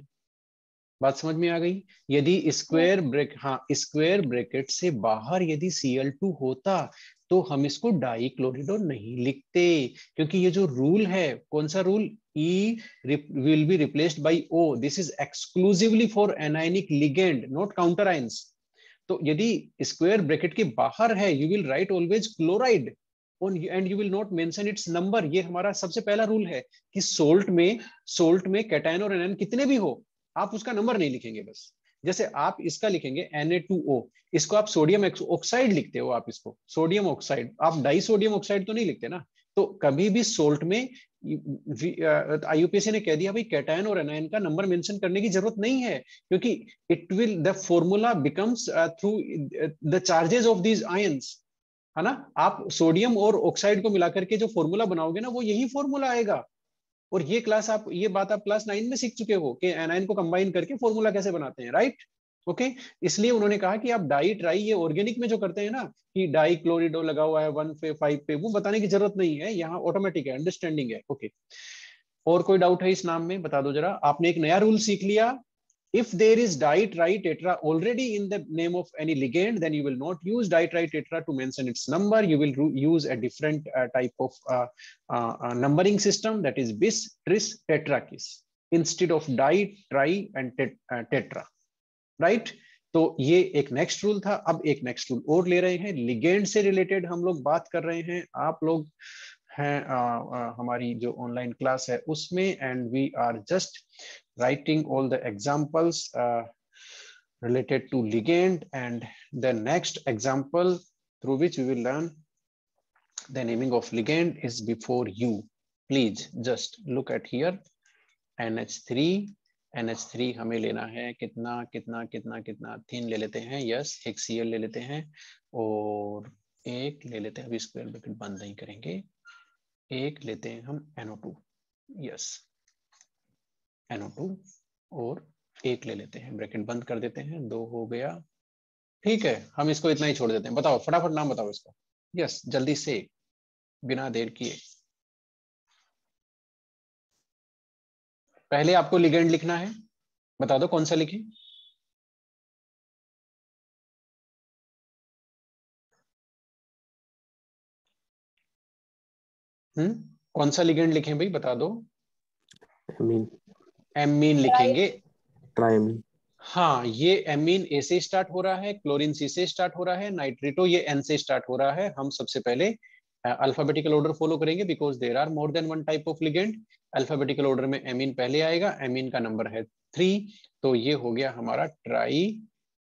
बात समझ में आ गई यदि स्क्वायर ब्रेक हाँ स्क्वायर ब्रैकेट से बाहर यदि Cl2 होता तो हम इसको डाई डाइक्लोरिडोन नहीं लिखते क्योंकि ये जो रूल है कौन सा rule E will be replaced by O. This is exclusively for anionic ligand, not counter ions. तो यदि स्क्वायर ब्रैकेट के बाहर है you will write always chloride and you will not mention its number ये हमारा सबसे पहला रूल है कि सोल्ट में सोल्ट में कैटायन और एनायन कितने भी हो आप उसका नंबर नहीं लिखेंगे बस जैसे आप इसका लिखेंगे एन इसको आप सोडियम ऑक्साइड लिखते हो आप इसको सोडियम ऑक्साइड आप डाई सोडियम ऑक्साइड तो नहीं लिखते ना तो कभी भी सोल्ट में आईयूपीएसी ने कह दिया भाई कैटायन और एनायन का नंबर मेंशन करने की जरूरत नहीं है क्योंकि it will the formula becomes through the charges of these ions है ना आप सोडियम और ऑक्साइड को मिलाकर के जो फॉर्मूला बनाओगे ना वो यही फॉर्मूला आएगा और ये क्लास आप ये बात आप क्लास नाइन में सीख चुके हो कि एनाइन को कंबाइन करके फॉर्मूला कैसे बनाते हैं राइट ओके okay? इसलिए उन्होंने कहा कि आप डाई ट्राई ये ऑर्गेनिक में जो करते हैं ना कि डाई क्लोरिडो लगा हुआ है वन पे फाइव पे वो बताने की जरूरत नहीं है यहाँ ऑटोमेटिक है अंडरस्टैंडिंग है ओके okay. और कोई डाउट है इस नाम में बता दो जरा आपने एक नया रूल सीख लिया if there is diet right tetra already in the name of any ligand, then you will not use diet right tetra to mention its number. You will use a different uh, type of uh, uh, uh, numbering system that is bis, tris, tetrakis instead of diet tri, and tet, uh, tetra, right? तो ये एक next rule था अब एक next rule और ले रहे हैं लिगेंड से रिलेटेड हम लोग बात कर रहे हैं आप लोग हैं हमारी जो ऑनलाइन क्लास है उसमें and we are just writing all the examples related to ligand and the next example through which we will learn the naming of ligand is before you please just look at here N three हमें लेना है कितना कितना कितना कितना तीन ले लेते हैं यस एक सी ले लेते हैं और एक ले लेते हैं अभी स्क्वायर ब्रैकेट बंद नहीं करेंगे एक लेते हैं हम एनओ टू यस टू और एक ले लेते हैं ब्रैकेट बंद कर देते हैं दो हो गया ठीक है हम इसको इतना ही छोड़ देते हैं बताओ फटाफट नाम बताओ इसका यस जल्दी से बिना देर किए पहले आपको लिगेंड लिखना है बता दो कौन सा लिखें हम्म कौन सा लिगेंड लिखें भाई बता दो एमीन एमीन लिखेंगे ट्राइमीन हाँ ये एमीन ए से स्टार्ट हो रहा है क्लोरीन सी से स्टार्ट हो रहा है नाइट्रेटो ये एन से स्टार्ट हो रहा है हम सबसे पहले अल्फाबेटिकल ऑर्डर फॉलो करेंगे because there are more than one type of ligand alphabetical order में एमीन पहले आएगा एमीन का नंबर है थ्री तो ये हो गया हमारा ट्राई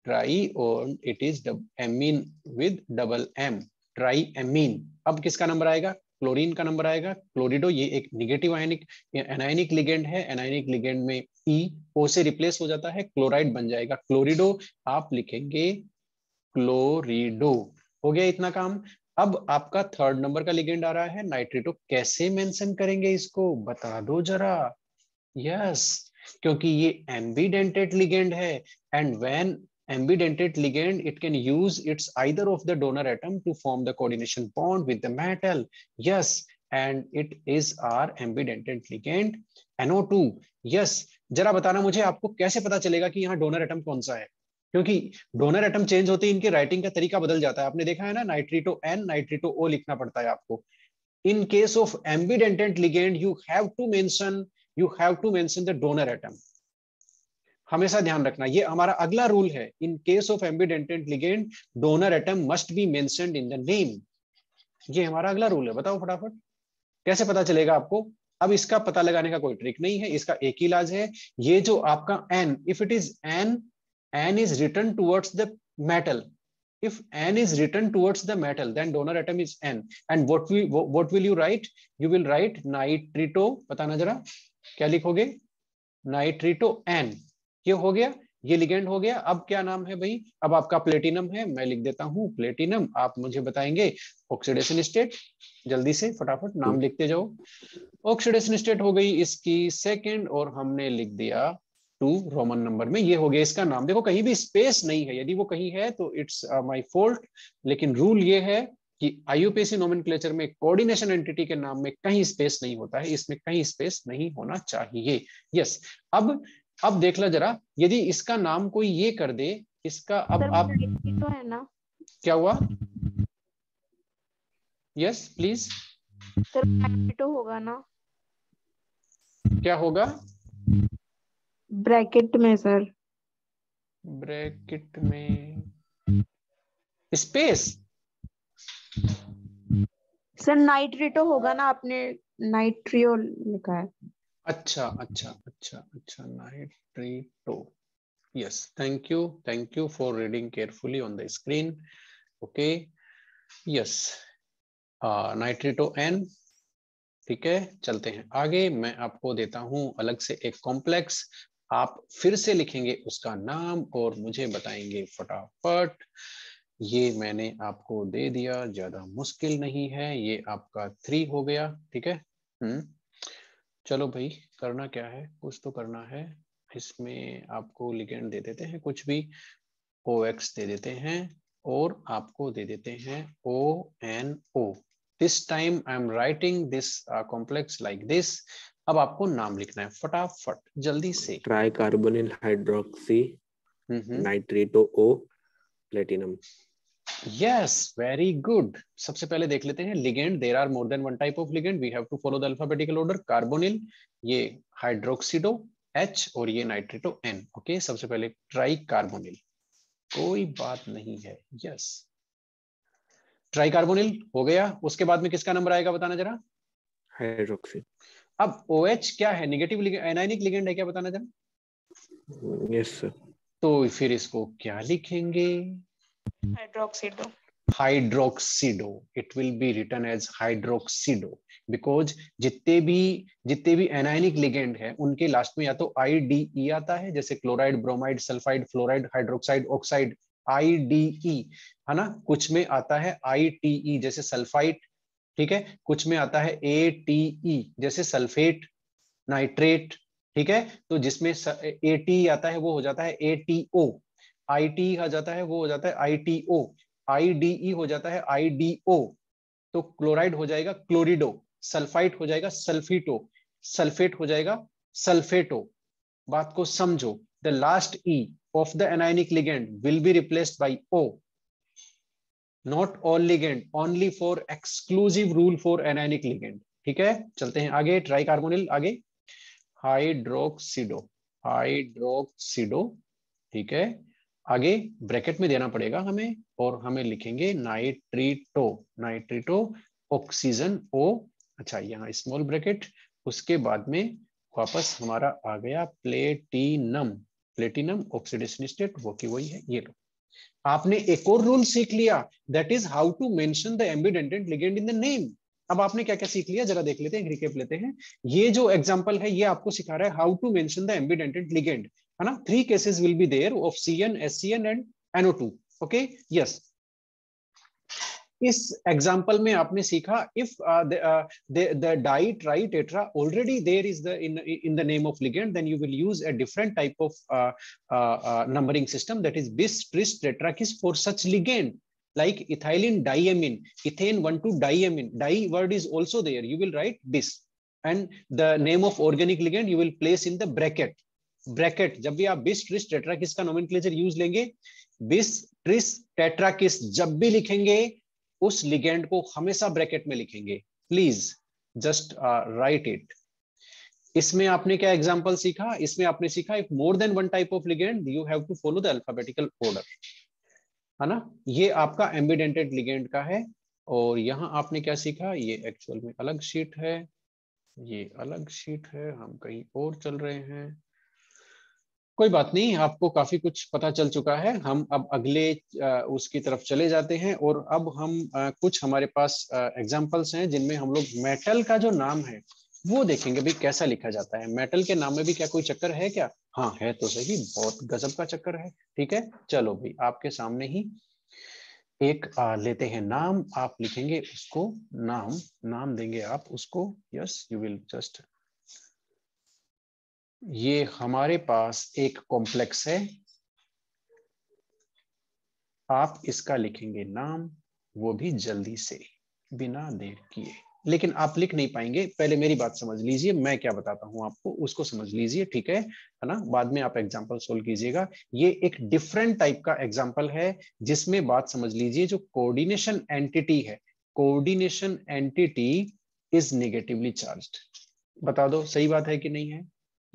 ट्राई और it is ammine with double M tri ammine अब किसका नंबर आएगा क्लोरीन का नंबर आएगा क्लोरिडो ये एक निगेटिव आयनिक एनायनिक लिगेंड है एनायनिक लिगेंड में ई e ओ से रिप्लेस हो जाता है क्लोराइड बन जाएगा क्लोरिडो आप लिखेंगे क्लोरिडो हो गया इतना काम अब आपका थर्ड नंबर का लिगेंड आ रहा है नाइट्रेटो कैसे मेंशन करेंगे इसको बता दो जरा यस yes, क्योंकि ये एम्बीडेंटेड लिगेंड है and when ambidentate ligand, it can use its either of the donor atom to form the coordination bond with the metal. Yes, and it is our ambidentate ligand NO2. Yes, जरा batana mujhe aapko kaise pata chalega ki yahan donor atom kaun sa hai क्योंकि donor atom change होते हैं इनके writing का तरीका बदल जाता है आपने देखा है ना नाइट्रीटो एन नाइट्रीटो ओ लिखना पड़ता है आपको in case of ambidentate ligand you have to mention you have to mention the donor atom हमेशा ध्यान रखना ये हमारा अगला रूल है in case of ambidentate ligand donor atom must be मैं इन द नेम ये हमारा अगला रूल है बताओ फटाफट कैसे पता चलेगा आपको अब इसका पता लगाने का कोई ट्रिक नहीं है इसका एक ही इलाज है ये जो आपका N if it is N N is return towards the metal if n is written towards the metal then donor atom is n and what we what will you write you will write nitrito जरा क्या kya likhoge nitrito n ये हो गया ये ligand हो गया अब क्या नाम है भाई अब आपका प्लेटिनम है मैं लिख देता हूं प्लेटिनम आप मुझे बताएंगे ऑक्सीडेशन स्टेट जल्दी से फटाफट नाम लिखते जाओ ऑक्सीडेशन स्टेट हो गई इसकी सेकंड और हमने लिख दिया टू रोमन नंबर में ये हो गया इसका नाम देखो कहीं भी स्पेस नहीं है यदि वो कहीं है तो इट्स माई फोल्ट लेकिन रूल ये है कि नोमिन क्लेचर में कोऑर्डिनेशन एंटिटी के नाम में कहीं स्पेस नहीं होता है इसमें कहीं स्पेस नहीं होना चाहिए यस yes, अब अब देख लो जरा यदि इसका नाम कोई ये कर दे इसका अब आप तो है ना क्या हुआ यस प्लीज सर ब्रैकेट तो होगा ना क्या होगा ब्रैकेट में सर ब्रैकेट में स्पेस सर नाइट्रेटो तो होगा ना आपने नाइट्रियो लिखा है अच्छा अच्छा अच्छा अच्छा nitrito yes thank you thank you for reading carefully on the screen okay yes nitrito N ठीक है चलते हैं आगे मैं आपको देता हूं अलग से एक कॉम्प्लेक्स आप फिर से लिखेंगे उसका नाम और मुझे बताएंगे फटाफट ये मैंने आपको दे दिया ज्यादा मुश्किल नहीं है ये आपका थ्री हो गया ठीक है हम्म चलो भाई करना क्या है कुछ तो करना है इसमें आपको लिगेंड दे देते हैं कुछ भी ओ एक्स दे देते हैं और आपको दे देते हैं O N O this time I am writing this complex like this अब आपको नाम लिखना है फटाफट जल्दी से tri carbonyl hydroxy nitrito O platinum yes very good सबसे पहले देख लेते हैं ligand there are more than one type of ligand we have to follow the alphabetical order carbonyl ये हाइड्रोक्सीडो एच और ये नाइट्रेटो एन ओके सबसे पहले ट्राई कार्बोनिल कोई बात नहीं है यस yes. ट्राई कार्बोनिल हो गया उसके बाद में किसका नंबर आएगा बताना जरा हाइड्रोक्सिल अब ओ OH क्या है निगेटिव एनाइनिक लिगेंड है क्या बताना जरा यस yes, तो फिर इसको क्या लिखेंगे hydroxido hydroxido it will be written as hydroxido because जितने भी जितने भी anionic ligand है उनके लास्ट में या तो आई डी ई आता है जैसे chloride bromide sulphide fluoride hydroxide oxide I D E है ना कुछ में आता है आई टी ई जैसे सल्फाइट ठीक है कुछ में आता है ए टी ई जैसे सल्फेट नाइट्रेट ठीक है तो जिसमें ए टी e आता है वो हो जाता है A T O I T आ जाता है वो हो जाता है I T O I D ई हो जाता है आई डी ओ तो क्लोराइड हो जाएगा क्लोरिडो सल्फाइट हो जाएगा सल्फीटो सल्फेट हो जाएगा सल्फेटो बात को समझो the last E of the anionic ligand will be replaced by O not all ligand only for exclusive rule for anionic ligand ठीक है चलते हैं आगे ट्राई कार्बोनिल आगे हाइड्रोक्सीडो हाइड्रोक्सीडो ठीक है आगे ब्रैकेट में देना पड़ेगा हमें और हमें लिखेंगे नाइट्रीटो नाइट्रीटो ऑक्सीजन ओ अच्छा यहाँ स्मॉल ब्रैकेट उसके बाद में वापस हमारा आ गया प्लेटिनम प्लेटिनम ऑक्सीडेशन स्टेट वो की वही है ये लो आपने एक और रूल सीख लिया that is how to mention the ambidentate ligand in the name अब आपने क्या क्या सीख लिया जरा देख लेते हैं लेते हैं ये जो एग्जांपल है ये आपको सिखा रहा है how to mention the ambidentate ligand three cases will be there of CN, SCN and NO2. Okay, yes. इस एग्जाम्पल में आपने सीखा if the di tri tetra already there is the in the name of ligand then you will use a different type of numbering system that is bis tris tetrakis for such ligand like ethylene diamine ethane 1 2 diamine di word is also there you will write bis and the name of organic ligand you will place in the bracket bracket जब भी आप bis tris tetrakis का nomenclature use लेंगे bis tris tetrakis जब भी लिखेंगे उस ligand को हमेशा ब्रैकेट में लिखेंगे प्लीज जस्ट राइट इट इसमें आपने क्या एग्जांपल सीखा इसमें आपने सीखा if more than one type of ligand you have to follow the alphabetical order है ना ये आपका एम्बिडेंटेड लिगेंड का है और यहां आपने क्या सीखा ये एक्चुअल में अलग शीट है ये अलग शीट है हम कहीं और चल रहे हैं कोई बात नहीं आपको काफी कुछ पता चल चुका है हम अब अगले उसकी तरफ चले जाते हैं और अब हम कुछ हमारे पास एग्जाम्पल्स हैं जिनमें हम लोग मेटल का जो नाम है वो देखेंगे भी कैसा लिखा जाता है मेटल के नाम में भी क्या कोई चक्कर है क्या हाँ है तो सही बहुत गजब का चक्कर है ठीक है चलो भाई आपके सामने ही एक आ, लेते हैं नाम आप लिखेंगे उसको नाम नाम देंगे आप उसको यस यू विल जस्ट ये हमारे पास एक कॉम्प्लेक्स है आप इसका लिखेंगे नाम वो भी जल्दी से बिना देर किए लेकिन आप लिख नहीं पाएंगे पहले मेरी बात समझ लीजिए मैं क्या बताता हूं आपको उसको समझ लीजिए ठीक है है ना बाद में आप एग्जांपल सोल्व कीजिएगा ये एक डिफरेंट टाइप का एग्जांपल है जिसमें बात समझ लीजिए जो कोऑर्डिनेशन एंटिटी है coordination entity is negatively charge बता दो सही बात है कि नहीं है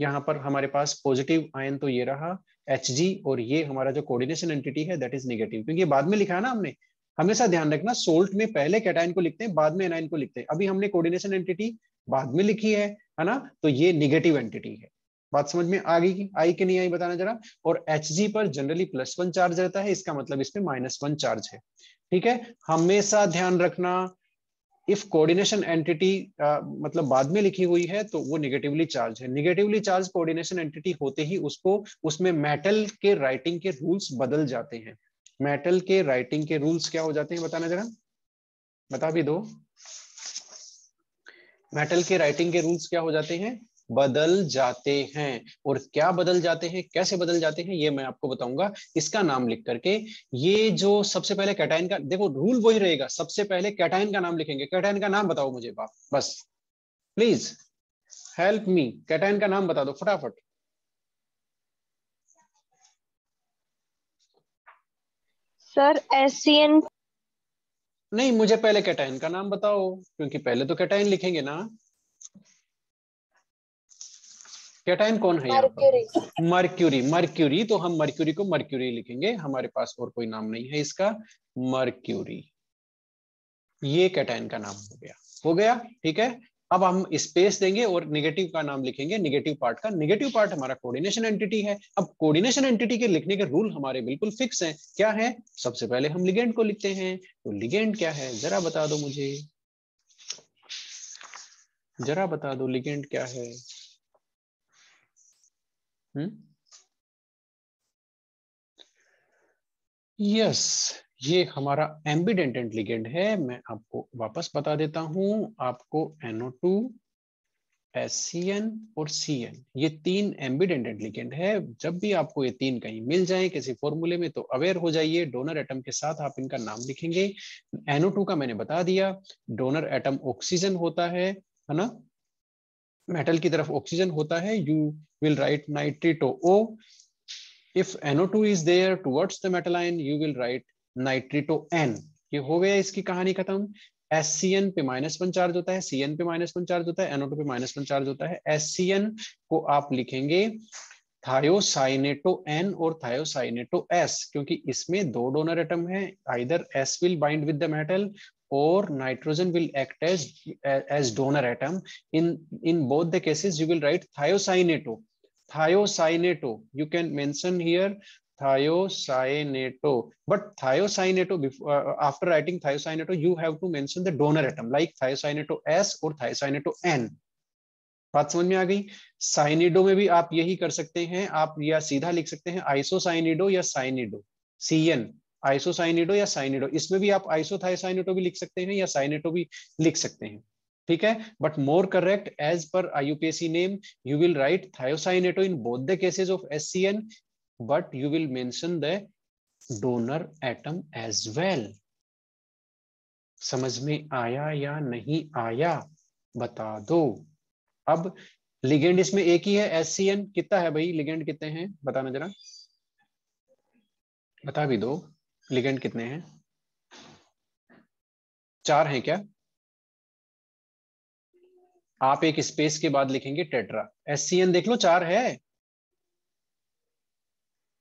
यहाँ पर हमारे पास पॉजिटिव आयन तो ये रहा एच और ये हमारा जो कोऑर्डिनेशन एंटिटी है दैट इज निगेटिव क्योंकि बाद में लिखा है ना हमने हमेशा ध्यान रखना सोल्ट में पहले कैटाइन को लिखते हैं बाद में एनाइन को लिखते हैं अभी हमने कोऑर्डिनेशन एंटिटी बाद में लिखी है है ना तो ये निगेटिव एंटिटी है बात समझ में आ गई कि आई के नहीं आई बताना जरा और एच पर जनरली प्लस वन चार्ज रहता है इसका मतलब इसमें माइनस वन चार्ज है ठीक है हमेशा ध्यान रखना इफ कोऑर्डिनेशन एंटिटी मतलब बाद में लिखी हुई है तो वो निगेटिवली चार्ज है निगेटिवली चार्ज कोऑर्डिनेशन एंटिटी होते ही उसको उसमें मेटल के राइटिंग के रूल्स बदल जाते हैं मेटल के राइटिंग के रूल्स क्या हो जाते हैं बताना जरा बता भी दो मेटल के राइटिंग के रूल्स क्या हो जाते हैं बदल जाते हैं और क्या बदल जाते हैं कैसे बदल जाते हैं ये मैं आपको बताऊंगा इसका नाम लिख करके ये जो सबसे पहले कैटाइन का देखो रूल वही रहेगा सबसे पहले कैटाइन का नाम लिखेंगे कैटाइन का नाम बताओ मुझे बाप बस प्लीज हेल्प मी कैटाइन का नाम बता दो फटाफट सर एसियन नहीं मुझे पहले कैटाइन का नाम बताओ क्योंकि पहले तो कैटाइन लिखेंगे ना कैटाइन कौन है मर्क्यूरी मर्क्यूरी मर्क्यूरी तो हम मर्क्यूरी को मर्क्यूरी लिखेंगे हमारे पास और कोई नाम नहीं है इसका मर्क्यूरी ये कैटाइन का नाम हो गया हो गया ठीक है अब हम स्पेस देंगे और निगेटिव का नाम लिखेंगे निगेटिव पार्ट का निगेटिव पार्ट हमारा कोऑर्डिनेशन एंटिटी है अब कोऑर्डिनेशन एंटिटी के लिखने के रूल हमारे बिल्कुल फिक्स हैं क्या है सबसे पहले हम लिगेंड को लिखते हैं तो लिगेंड क्या है जरा बता दो मुझे जरा बता दो लिगेंड क्या है Hmm? यस ये हमारा एम्बिडेंटेंट एंटलीगेंट है मैं आपको वापस बता देता हूं आपको NO2 SCN और CN ये तीन एम्बिडेंटेंट एंटलीगेंट है जब भी आपको ये तीन कहीं मिल जाए किसी फॉर्मूले में तो अवेयर हो जाइए डोनर एटम के साथ आप इनका नाम लिखेंगे NO2 का मैंने बता दिया डोनर एटम ऑक्सीजन होता है है ना मेटल की तरफ ऑक्सीजन होता है you will write nitrito O if two is there towards the metal ion you will write nitrito N ये हो गया इसकी कहानी खत्म एस सी एन पे माइनस वन चार्ज होता है सी एन पे माइनस वन चार्ज होता है एनओ टू पे माइनस वन चार्ज होता है एस सी एन को आप लिखेंगे थायोसाइनेटो एन और थायोसाइनेटो एस क्योंकि इसमें दो डोनर एटम है either S will bind with the metal or nitrogen will act as as donor atom in in both the cases you will write thiocyanato thiocyanato you can mention here thiocyanato but thiocyanato before uh, after writing thiocyanato you have to mention the donor atom like thiocyanato s or thiocyanato n बात समझ में आ गई साइनिडो में भी आप यही कर सकते हैं आप या सीधा लिख सकते हैं आइसोसाइनिडो या साइनिडो सी एन आइसोसाइनिडो या साइनिडो इसमें भी आप आइसोथाइसाइनिडो भी लिख सकते हैं या साइनेटो भी लिख सकते हैं ठीक है but more correct as per IUPAC name you will write thiocyanato in both the cases of SCN but you will mention the donor atom as well समझ में आया या नहीं आया बता दो अब लिगेंड इसमें एक ही है एस कितना है भाई लिगेंड कितने हैं बताना जरा बता भी दो लिगेंड कितने हैं चार हैं क्या आप एक स्पेस के बाद लिखेंगे टेट्रा एस सी एन देख लो चार है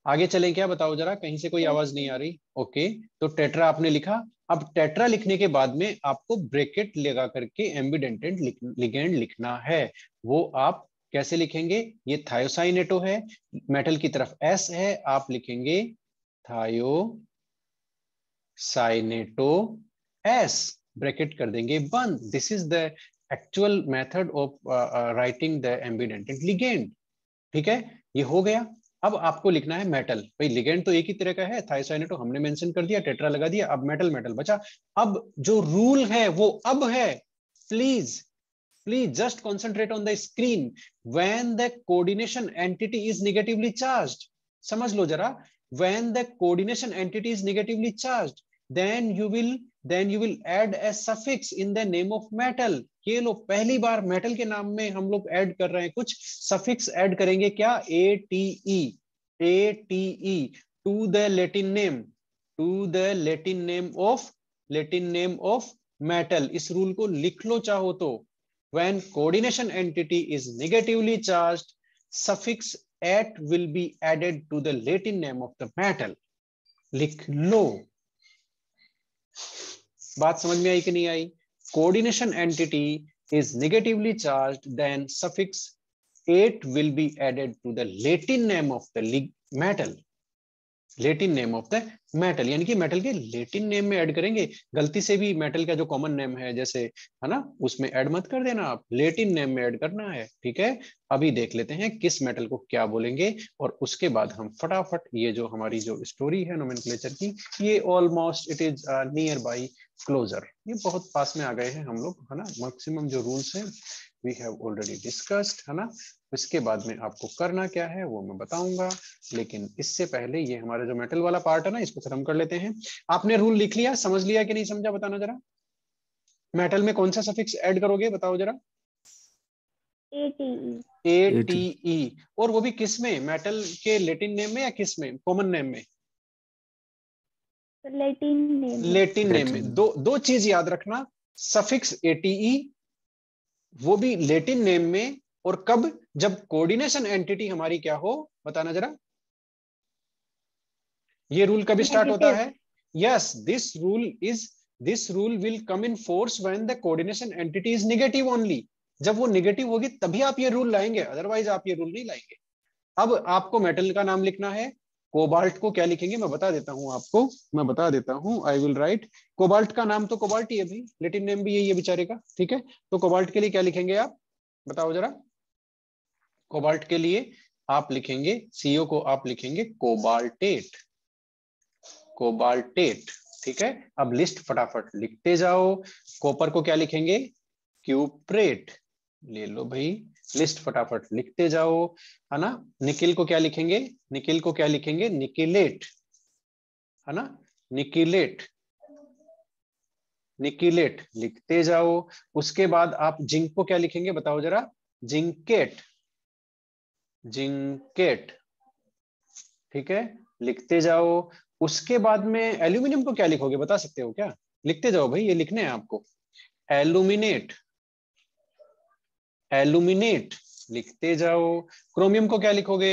आगे चले क्या बताओ जरा कहीं से कोई आवाज नहीं आ रही ओके तो टेट्रा आपने लिखा अब टेट्रा लिखने के बाद में आपको ब्रेकेट लगा करके एम्बिडेंटेड लिगेंड लिखना है वो आप कैसे लिखेंगे ये थायोसाइनेटो है मेटल की तरफ एस है आप लिखेंगे थायो साइनेटो एस ब्रैकेट कर देंगे बंद this is the actual method of writing the ambidentate ligand ठीक है ये हो गया अब आपको लिखना है मेटल भाई लिगेंड तो एक ही तरह का है थायसाइनेटो हमने मेंशन कर दिया टेट्रा लगा दिया अब मेटल मेटल बचा अब जो रूल है वो अब है please please just concentrate on the screen when the coordination entity is negatively charged समझ लो जरा when the coordination entity is negatively charged then you will then you will add a suffix in the name of metal ये lo pehli bar metal ke naam mein hum log add kar rahe hain kuch suffix add karenge kya ate ate to the latin name to the latin name of latin name of metal is rule ko likh lo chaho to when coordination entity is negatively charged suffix at will be added to the latin name of the metal likh lo बात समझ में आई कि नहीं आई coordination entity is negatively charged then suffix ate will be added to the Latin name of the metal Latin name of the metal यानी कि metal के लेटिन नेम में ऐड करेंगे गलती से भी मेटल का जो कॉमन नेम है जैसे है ना उसमें ऐड मत कर देना आप लेटिन नेम में ऐड करना है ठीक है अभी देख लेते हैं किस मेटल को क्या बोलेंगे और उसके बाद हम फटाफट ये जो हमारी जो स्टोरी है नोमेन की ये almost it is near by closer ये बहुत पास में आ गए हैं हम लोग है ना मैक्सिमम जो रूल्स हैं वी हैव ऑलरेडी डिस्कस्ड है ना इसके बाद में आपको करना क्या है वो मैं बताऊंगा लेकिन इससे पहले ये हमारा जो मेटल वाला पार्ट है ना इसको खत्म कर लेते हैं आपने रूल लिख लिया समझ लिया कि नहीं समझा बताना जरा मेटल में कौन सा सफिक्स ऐड करोगे बताओ जरा ए टी ई और वो भी किस में मेटल के लेटिन नेम में या किस में कॉमन नेम में लेटिन नेम लेटिन नेम में दो दो चीज याद रखना सफिक्स ए टी ई वो भी लेटिन नेम में और कब जब कोऑर्डिनेशन एंटिटी हमारी क्या हो बताना जरा ये रूल कब स्टार्ट होता है yes this rule is this rule will come in force when the coordination entity is negative only जब वो नेगेटिव होगी तभी आप ये रूल लाएंगे अदरवाइज आप ये रूल नहीं लाएंगे अब आपको मेटल का नाम लिखना है कोबाल्ट को क्या लिखेंगे मैं बता देता हूं आपको मैं बता देता हूं आई विल राइट कोबाल्ट का नाम तो कोबाल्ट ही है भी लेटिन नेम भी यही है बेचारे का ठीक है तो कोबाल्ट के लिए क्या लिखेंगे आप बताओ जरा कोबाल्ट के लिए आप लिखेंगे सीओ को आप लिखेंगे कोबाल्टेट कोबाल्टेट ठीक है अब लिस्ट फटाफट लिखते जाओ कॉपर को क्या लिखेंगे क्यूप्रेट ले लो भाई लिस्ट फटाफट लिखते जाओ है ना निकिल को क्या लिखेंगे निकिल को क्या लिखेंगे निकिलेट है ना निकिलेट निकिलेट लिखते जाओ उसके बाद आप जिंक को क्या लिखेंगे बताओ जरा जिंकेट जिंकेट ठीक है लिखते जाओ उसके बाद में एल्यूमिनियम को क्या लिखोगे बता सकते हो क्या लिखते जाओ भाई ये लिखने हैं आपको एल्यूमिनेट एल्यूमिनेट लिखते जाओ क्रोमियम को क्या लिखोगे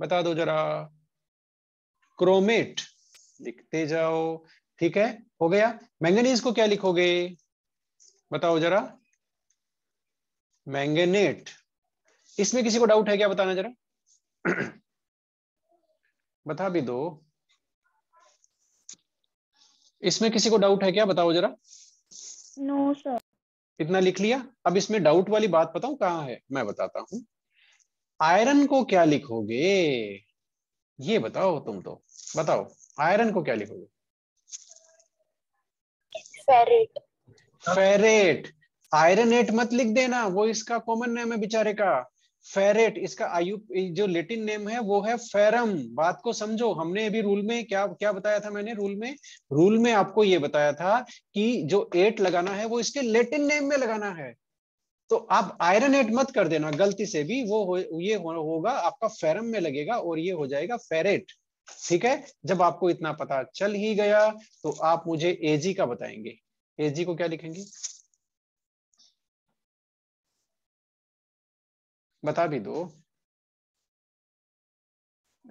बता दो जरा क्रोमेट लिखते जाओ ठीक है हो गया मैंगनीज को क्या लिखोगे बताओ जरा मैंगनेट इसमें किसी को डाउट है क्या बताना जरा बता भी दो इसमें किसी को डाउट है क्या बताओ जरा नो no, सर इतना लिख लिया अब इसमें डाउट वाली बात बताऊ कहा है मैं बताता हूं आयरन को क्या लिखोगे ये बताओ तुम तो बताओ आयरन को क्या लिखोगे फेरेट फेरेट आयरन एट मत लिख देना वो इसका कॉमन नेम है बेचारे का फेरेट इसका आयु जो लेटिन नेम है वो है फेरम बात को समझो हमने अभी रूल में क्या क्या बताया था मैंने रूल में रूल में आपको ये बताया था कि जो एट लगाना है वो इसके लेटिन नेम में लगाना है तो आप आयरन एट मत कर देना गलती से भी वो हो, ये हो, होगा आपका फेरम में लगेगा और ये हो जाएगा फेरेट ठीक है जब आपको इतना पता चल ही गया तो आप मुझे एजी का बताएंगे एजी को क्या लिखेंगे बता भी दो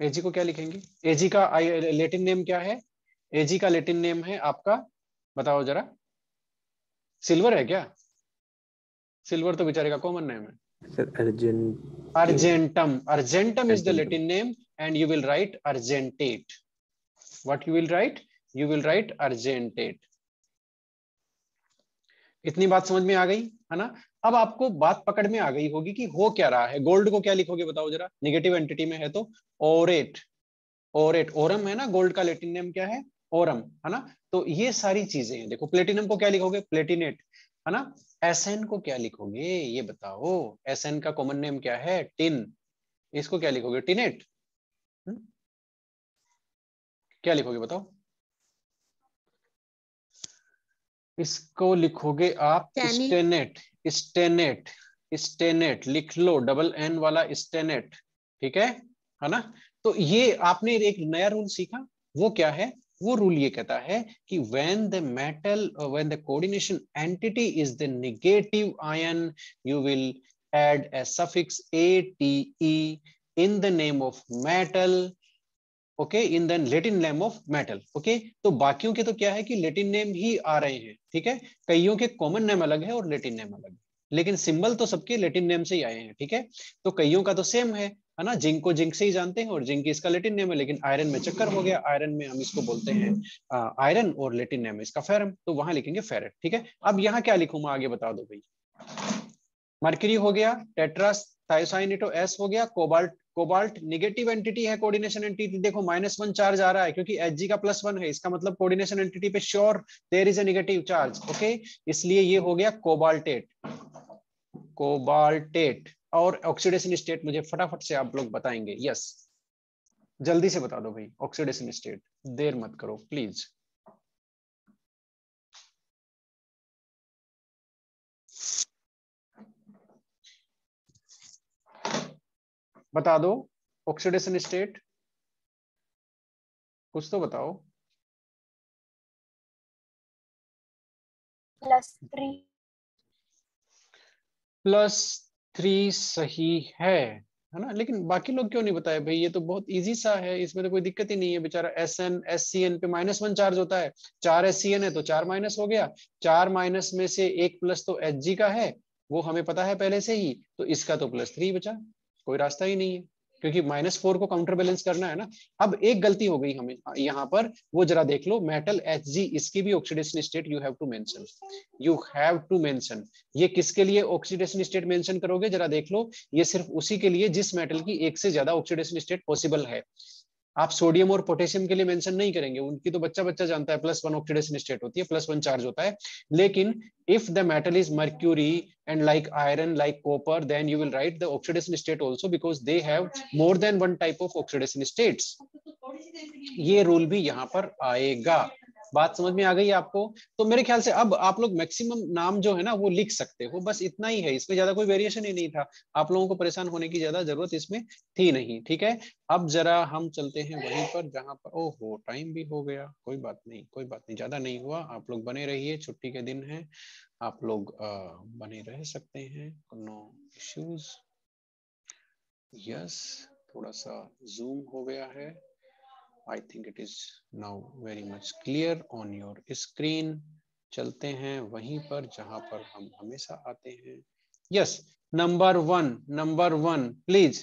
एजी को क्या लिखेंगे एजी का लेटिन नेम क्या है एजी का लेटिन नेम है आपका बताओ जरा सिल्वर है क्या सिल्वर तो बेचारे का कॉमन नेम है sir argentum argentum is the Latin name and you will write argentate what you will write you will write argentate इतनी बात समझ में आ गई है ना अब आपको बात पकड़ में आ गई होगी कि हो क्या रहा है गोल्ड को क्या लिखोगे बताओ जरा निगेटिव एंटिटी में है तो ओरेट ओरेट ओरम है ना गोल्ड का लेटिन नेम क्या है ओरम है ना तो ये सारी चीजें हैं देखो प्लेटिनम को क्या लिखोगे प्लेटिनेट है ना एस को क्या लिखोगे ये बताओ एस का कॉमन नेम क्या है टिन इसको क्या लिखोगे टिनेट हम्म। क्या लिखोगे बताओ इसको लिखोगे आप स्टेनेट स्टेनेट स्टेनेट लिख लो डबल एन वाला स्टेनेट ठीक है है ना तो ये आपने एक नया रूल सीखा वो क्या है वो रूल ये कहता है कि when the metal when the coordination entity is the negative ion you will add a suffix A T E in the name of metal okay in the Latin name of metal okay तो बाकियों के तो क्या है कि Latin name ही आ रहे हैं ठीक है कईयों के कॉमन नेम अलग है और लेटिन नेम अलग है लेकिन सिंबल तो सबके लेटिन नेम से ही आए हैं ठीक है तो कईयों का तो सेम है है ना जिंक को जिंक से ही जानते हैं और जिंक इसका लेटिन नेम है लेकिन आयरन में चक्कर हो गया आयरन में हम इसको बोलते हैं आयरन और लेटिन नेम इसका फेरम तो वहां लिखेंगे फेरेट ठीक है अब यहाँ क्या लिखूंगा आगे बता दो भाई मर्क्यूरी हो गया टेट्रास थायोसाइनिटो तो एस हो गया कोबाल्ट कोबाल्ट निगेटिव एंटिटी है कोऑर्डिनेशन एंटिटी देखो माइनस वन चार्ज आ रहा है क्योंकि एच का प्लस वन है इसका मतलब कोऑर्डिनेशन एंटिटी पे sure there is negative charge okay इसलिए ये हो गया कोबाल्टेट कोबाल्टेट और ऑक्सीडेशन स्टेट मुझे फटाफट से आप लोग बताएंगे यस जल्दी से बता दो भाई ऑक्सीडेशन स्टेट देर मत करो प्लीज बता दो ऑक्सीडेशन स्टेट कुछ तो बताओ प्लस थ्री प्लस थ्री सही है है ना लेकिन बाकी लोग क्यों नहीं बताए भाई ये तो बहुत इजी सा है इसमें तो कोई दिक्कत ही नहीं है बेचारा S N S C N पे माइनस वन चार्ज होता है चार एस सी एन है तो चार माइनस हो गया चार माइनस में से एक प्लस तो एच जी का है वो हमें पता है पहले से ही तो इसका तो प्लस थ्री बचा कोई रास्ता ही नहीं है क्योंकि माइनस फोर को काउंटर बैलेंस करना है ना अब एक गलती हो गई हमें यहाँ पर वो जरा देख लो मेटल एच जी इसकी भी oxidation state you have to mention you have to mention ये किसके लिए ऑक्सीडेशन स्टेट मेंशन करोगे जरा देख लो ये सिर्फ उसी के लिए जिस मेटल की एक से ज्यादा ऑक्सीडेशन स्टेट पॉसिबल है आप सोडियम और पोटेशियम के लिए मेंशन नहीं करेंगे उनकी तो बच्चा बच्चा जानता है प्लस वन ऑक्सीडेशन स्टेट होती है प्लस वन चार्ज होता है लेकिन if the metal is mercury and like iron like copper then you will write the oxidation state also because they have more than one type of oxidation states ये rule भी यहां पर आएगा बात समझ में आ गई आपको तो मेरे ख्याल से अब आप लोग मैक्सिमम नाम जो है ना वो लिख सकते हो बस इतना ही है इसमें ज्यादा कोई वेरिएशन ही नहीं था आप लोगों को परेशान होने की ज्यादा जरूरत इसमें थी नहीं ठीक है अब जरा हम चलते हैं वहीं पर जहां पर ओहो टाइम भी हो गया कोई बात नहीं कोई बात नहीं ज्यादा नहीं हुआ आप लोग बने रहिए छुट्टी के दिन है आप लोग बने रह सकते हैं नो इश्यूज यस थोड़ा सा जूम हो गया है I think it is now very much clear on your screen चलते हैं वहीं पर जहां पर हम हमेशा आते हैं yes number one number one please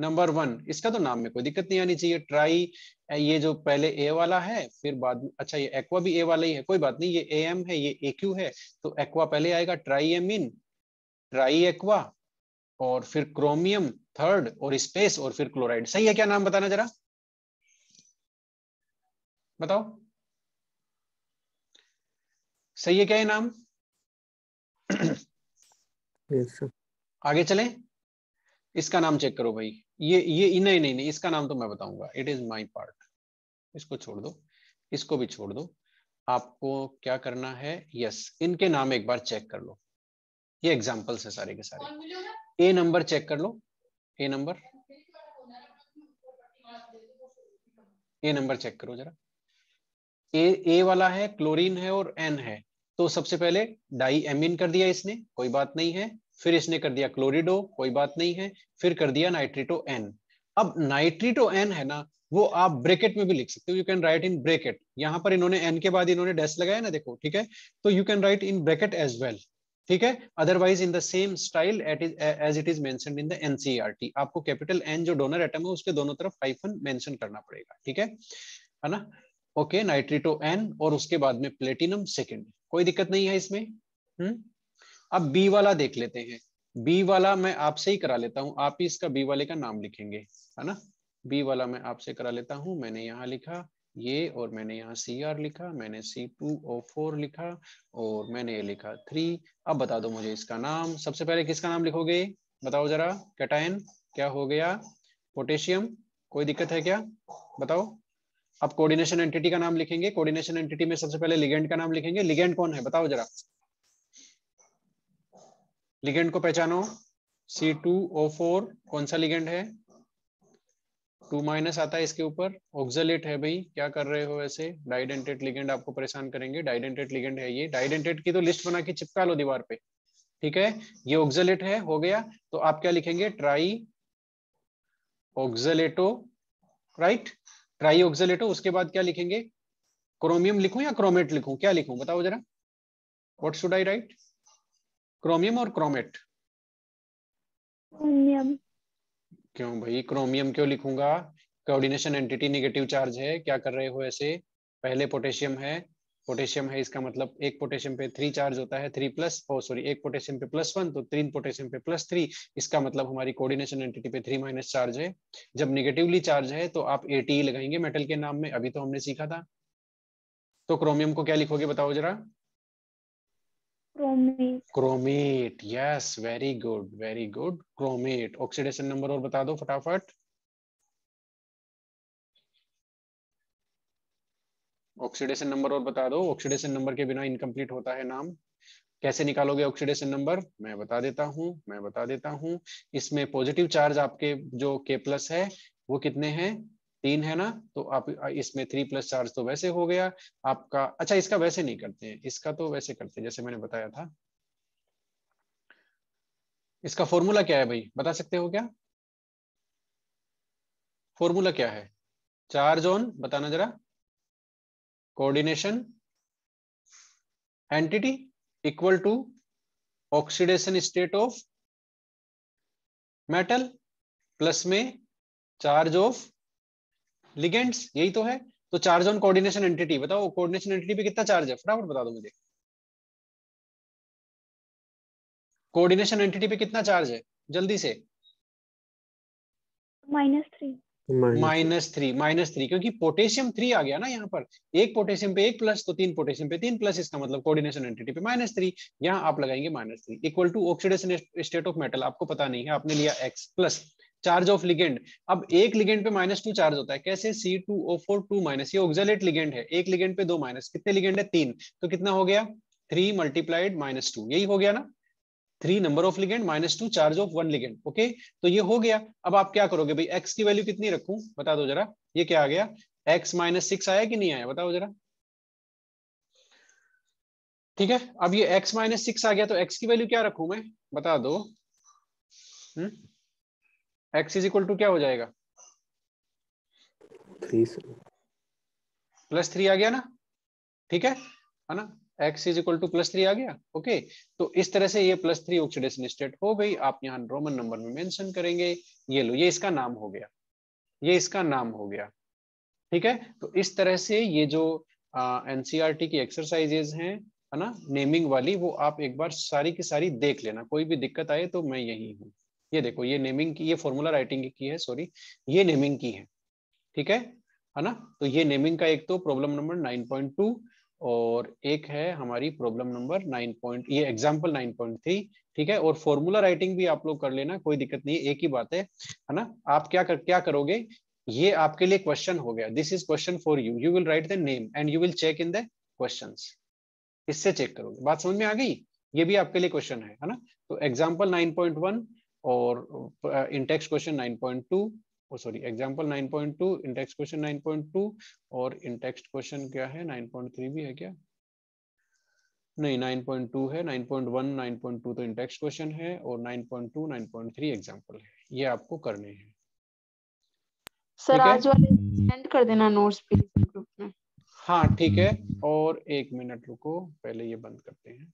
number one इसका तो नाम में कोई दिक्कत नहीं आनी चाहिए ट्राई ये जो पहले ए वाला है फिर बाद में अच्छा ये एक्वा भी ए वाला ही है कोई बात नहीं ये ए एम है ये ए क्यू है तो एक्वा पहले आएगा triammine triaqua और फिर क्रोमियम थर्ड और स्पेस और फिर क्लोराइड सही है क्या नाम बताना जरा बताओ सही है क्या ये नाम yes, आगे चले इसका नाम चेक करो भाई ये ये नहीं नहीं नहीं इसका नाम तो मैं बताऊंगा इट इज माई पार्ट इसको छोड़ दो इसको भी छोड़ दो आपको क्या करना है यस yes, इनके नाम एक बार चेक कर लो ये एग्जाम्पल्स है सारे के सारे ए नंबर चेक कर लो A number A number check करो जरा ए ए वाला है क्लोरीन है और एन है तो सबसे पहले डाई एमिन कर दिया इसने कोई बात नहीं है फिर इसने कर दिया क्लोरिडो कोई बात नहीं है फिर कर दिया नाइट्रीटो एन अब नाइट्रीटो एन है ना वो आप ब्रेकेट में भी लिख सकते हो you can write in bracket यहां पर इन्होंने एन के बाद इन्होंने डैश लगाया ना देखो ठीक है तो you can write in bracket as well ठीक है otherwise in the same style at is as it is mention in the NCERT आपको कैपिटल एन जो डोनर एटम है उसके दोनों तरफ हाइफन मेंशन करना पड़ेगा ठीक है है ना ओके नाइट्रेटो एन और उसके बाद में प्लेटिनम सेकेंड कोई दिक्कत नहीं है इसमें हम्म अब बी वाला देख लेते हैं बी वाला मैं आपसे ही करा लेता हूं आप ही इसका बी वाले का नाम लिखेंगे है ना बी वाला मैं आपसे करा लेता हूं मैंने यहाँ लिखा ये और मैंने यहाँ सी आर लिखा मैंने सी टू ओ फोर लिखा और मैंने ये लिखा थ्री अब बता दो मुझे इसका नाम सबसे पहले किसका नाम लिखोगे बताओ जरा कैटाइन क्या हो गया पोटेशियम कोई दिक्कत है क्या बताओ अब कोऑर्डिनेशन एंटिटी का नाम लिखेंगे कोऑर्डिनेशन एंटिटी में सबसे पहले लिगेंड का नाम लिखेंगे लिगेंड कौन है बताओ जरा लिगेंड को पहचानो सी टू ओ फोर कौन सा लिगेंड है टू माइनस आता है इसके ऊपर ऑक्सलेट है भाई क्या कर रहे हो ऐसे डाइडेंटेट लिगेंड आपको परेशान करेंगे डाइडेंटेट लिगेंड है ये डाइडेंटेट की तो लिस्ट बना के चिपका लो दीवार पे ठीक है ये ऑक्सलेट है हो गया तो आप क्या लिखेंगे trioxalato right trioxalato उसके बाद क्या लिखेंगे क्रोमियम लिखूं या क्रोमेट लिखूं क्या लिखूं बताओ जरा what should I write chromium और क्रोमेट क्रोमियम क्यों भाई क्रोमियम क्यों लिखूंगा कोऑर्डिनेशन एंटिटी नेगेटिव चार्ज है क्या कर रहे हो ऐसे पहले पोटेशियम है पोटेशियम है इसका मतलब एक पोटेशियम पे थ्री चार्ज होता है थ्री प्लस ओ सॉरी एक पोटेशियम पे प्लस वन तो तीन पोटेशियम पे प्लस थ्री इसका मतलब हमारी कोऑर्डिनेशन एंटिटी पे थ्री माइनस चार्ज है जब निगेटिवली चार्ज है तो आप एटी e लगाएंगे मेटल के नाम में अभी तो हमने सीखा था तो क्रोमियम को क्या लिखोगे बताओ जरा chromate yes very good very good chromate oxidation number और बता दो फटाफट ऑक्सीडेशन नंबर और बता दो ऑक्सीडेशन नंबर के बिना इनकम्प्लीट होता है नाम कैसे निकालोगे ऑक्सीडेशन नंबर मैं बता देता हूं मैं बता देता हूं इसमें पॉजिटिव चार्ज आपके जो के प्लस है वो कितने हैं तीन है ना तो आप इसमें थ्री प्लस चार्ज तो वैसे हो गया आपका अच्छा इसका वैसे नहीं करते हैं इसका तो वैसे करते हैं जैसे मैंने बताया था इसका फॉर्मूला क्या है भाई बता सकते हो क्या फॉर्मूला क्या है चार्ज ऑन बताना जरा coordination entity equal to oxidation state of metal plus में चार्ज ऑफ लिगेंड्स यही तो है तो चार्ज ऑन कोऑर्डिनेशन एंटिटी बताओ कोऑर्डिनेशन एंटिटी पे कितना चार्ज है फटाफट बता दो मुझे कोऑर्डिनेशन एंटिटी पे कितना चार्ज है जल्दी से minus three minus three minus three क्योंकि पोटेशियम थ्री आ गया ना यहाँ पर एक पोटेशियम पे एक प्लस तो तीन पोटेशियम पे तीन प्लस इसका मतलब कोऑर्डिनेशन एंटिटी पे माइनस थ्री यहाँ आप लगाएंगे minus three equal to oxidation state of metal आपको पता नहीं है आपने लिया X plus charge of ligand अब एक लिगेंड पे माइनस टू चार्ज होता है कैसे C two O four two minus ये ऑक्जेलेट लिगेंड है एक लिगेंड पे दो माइनस कितने लिगेंड है तीन तो कितना हो गया थ्री मल्टीप्लाइड माइनस टू यही हो गया ना three number of ligand minus two charge of one ligand okay तो ये हो गया अब आप क्या करोगे भाई एक्स की वैल्यू कितनी रखू बता दो जरा ये क्या आ गया एक्स माइनस सिक्स आया कि नहीं आया बताओ जरा ठीक है अब ये एक्स माइनस सिक्स आ गया तो एक्स की वैल्यू क्या रखू मैं बता दो एक्स इज इक्वल टू क्या हो जाएगा प्लस थ्री आ गया ना ठीक है है ना X is equal to plus three आ गया ओके तो इस तरह से ये प्लस थ्री ऑक्सीडेशन स्टेट हो गई आप यहाँ रोमन नंबर में मेंशन करेंगे ये लो ये इसका नाम हो गया ये इसका नाम हो गया ठीक है तो इस तरह से ये जो एनसीआरटी e की एक्सरसाइजेज हैं है ना नेमिंग वाली वो आप एक बार सारी की सारी देख लेना कोई भी दिक्कत आए तो मैं यही हूँ ये देखो ये नेमिंग की ये फॉर्मूला राइटिंग की है सॉरी ये नेमिंग की है ठीक है है ना तो ये नेमिंग का एक तो problem number nine point two और एक है हमारी प्रॉब्लम नंबर नाइन पॉइंट ये एग्जाम्पल नाइन पॉइंट थ्री ठीक है और फॉर्मूला राइटिंग भी आप लोग कर लेना कोई दिक्कत नहीं है एक ही बात है है ना आप क्या कर क्या करोगे ये आपके लिए क्वेश्चन हो गया this is question for you you will write the name and you will check in the question इससे चेक करोगे बात समझ में आ गई ये भी आपके लिए क्वेश्चन है है ना तो एग्जाम्पल नाइन पॉइंट वन और intext question nine point two O sorry example 9.2 intext question 9.2 और इंटेक्स क्वेश्चन क्या है 9.3 भी है क्या नहीं 9.2 है 9.1 9.2 तो इंटेक्स क्वेश्चन है और 9.2 9.3 एग्जांपल है ये आपको करने हैं सर आज वाले सेंड कर देना नोट्स प्लीज ग्रुप में हाँ ठीक है और एक मिनट रुको पहले ये बंद करते हैं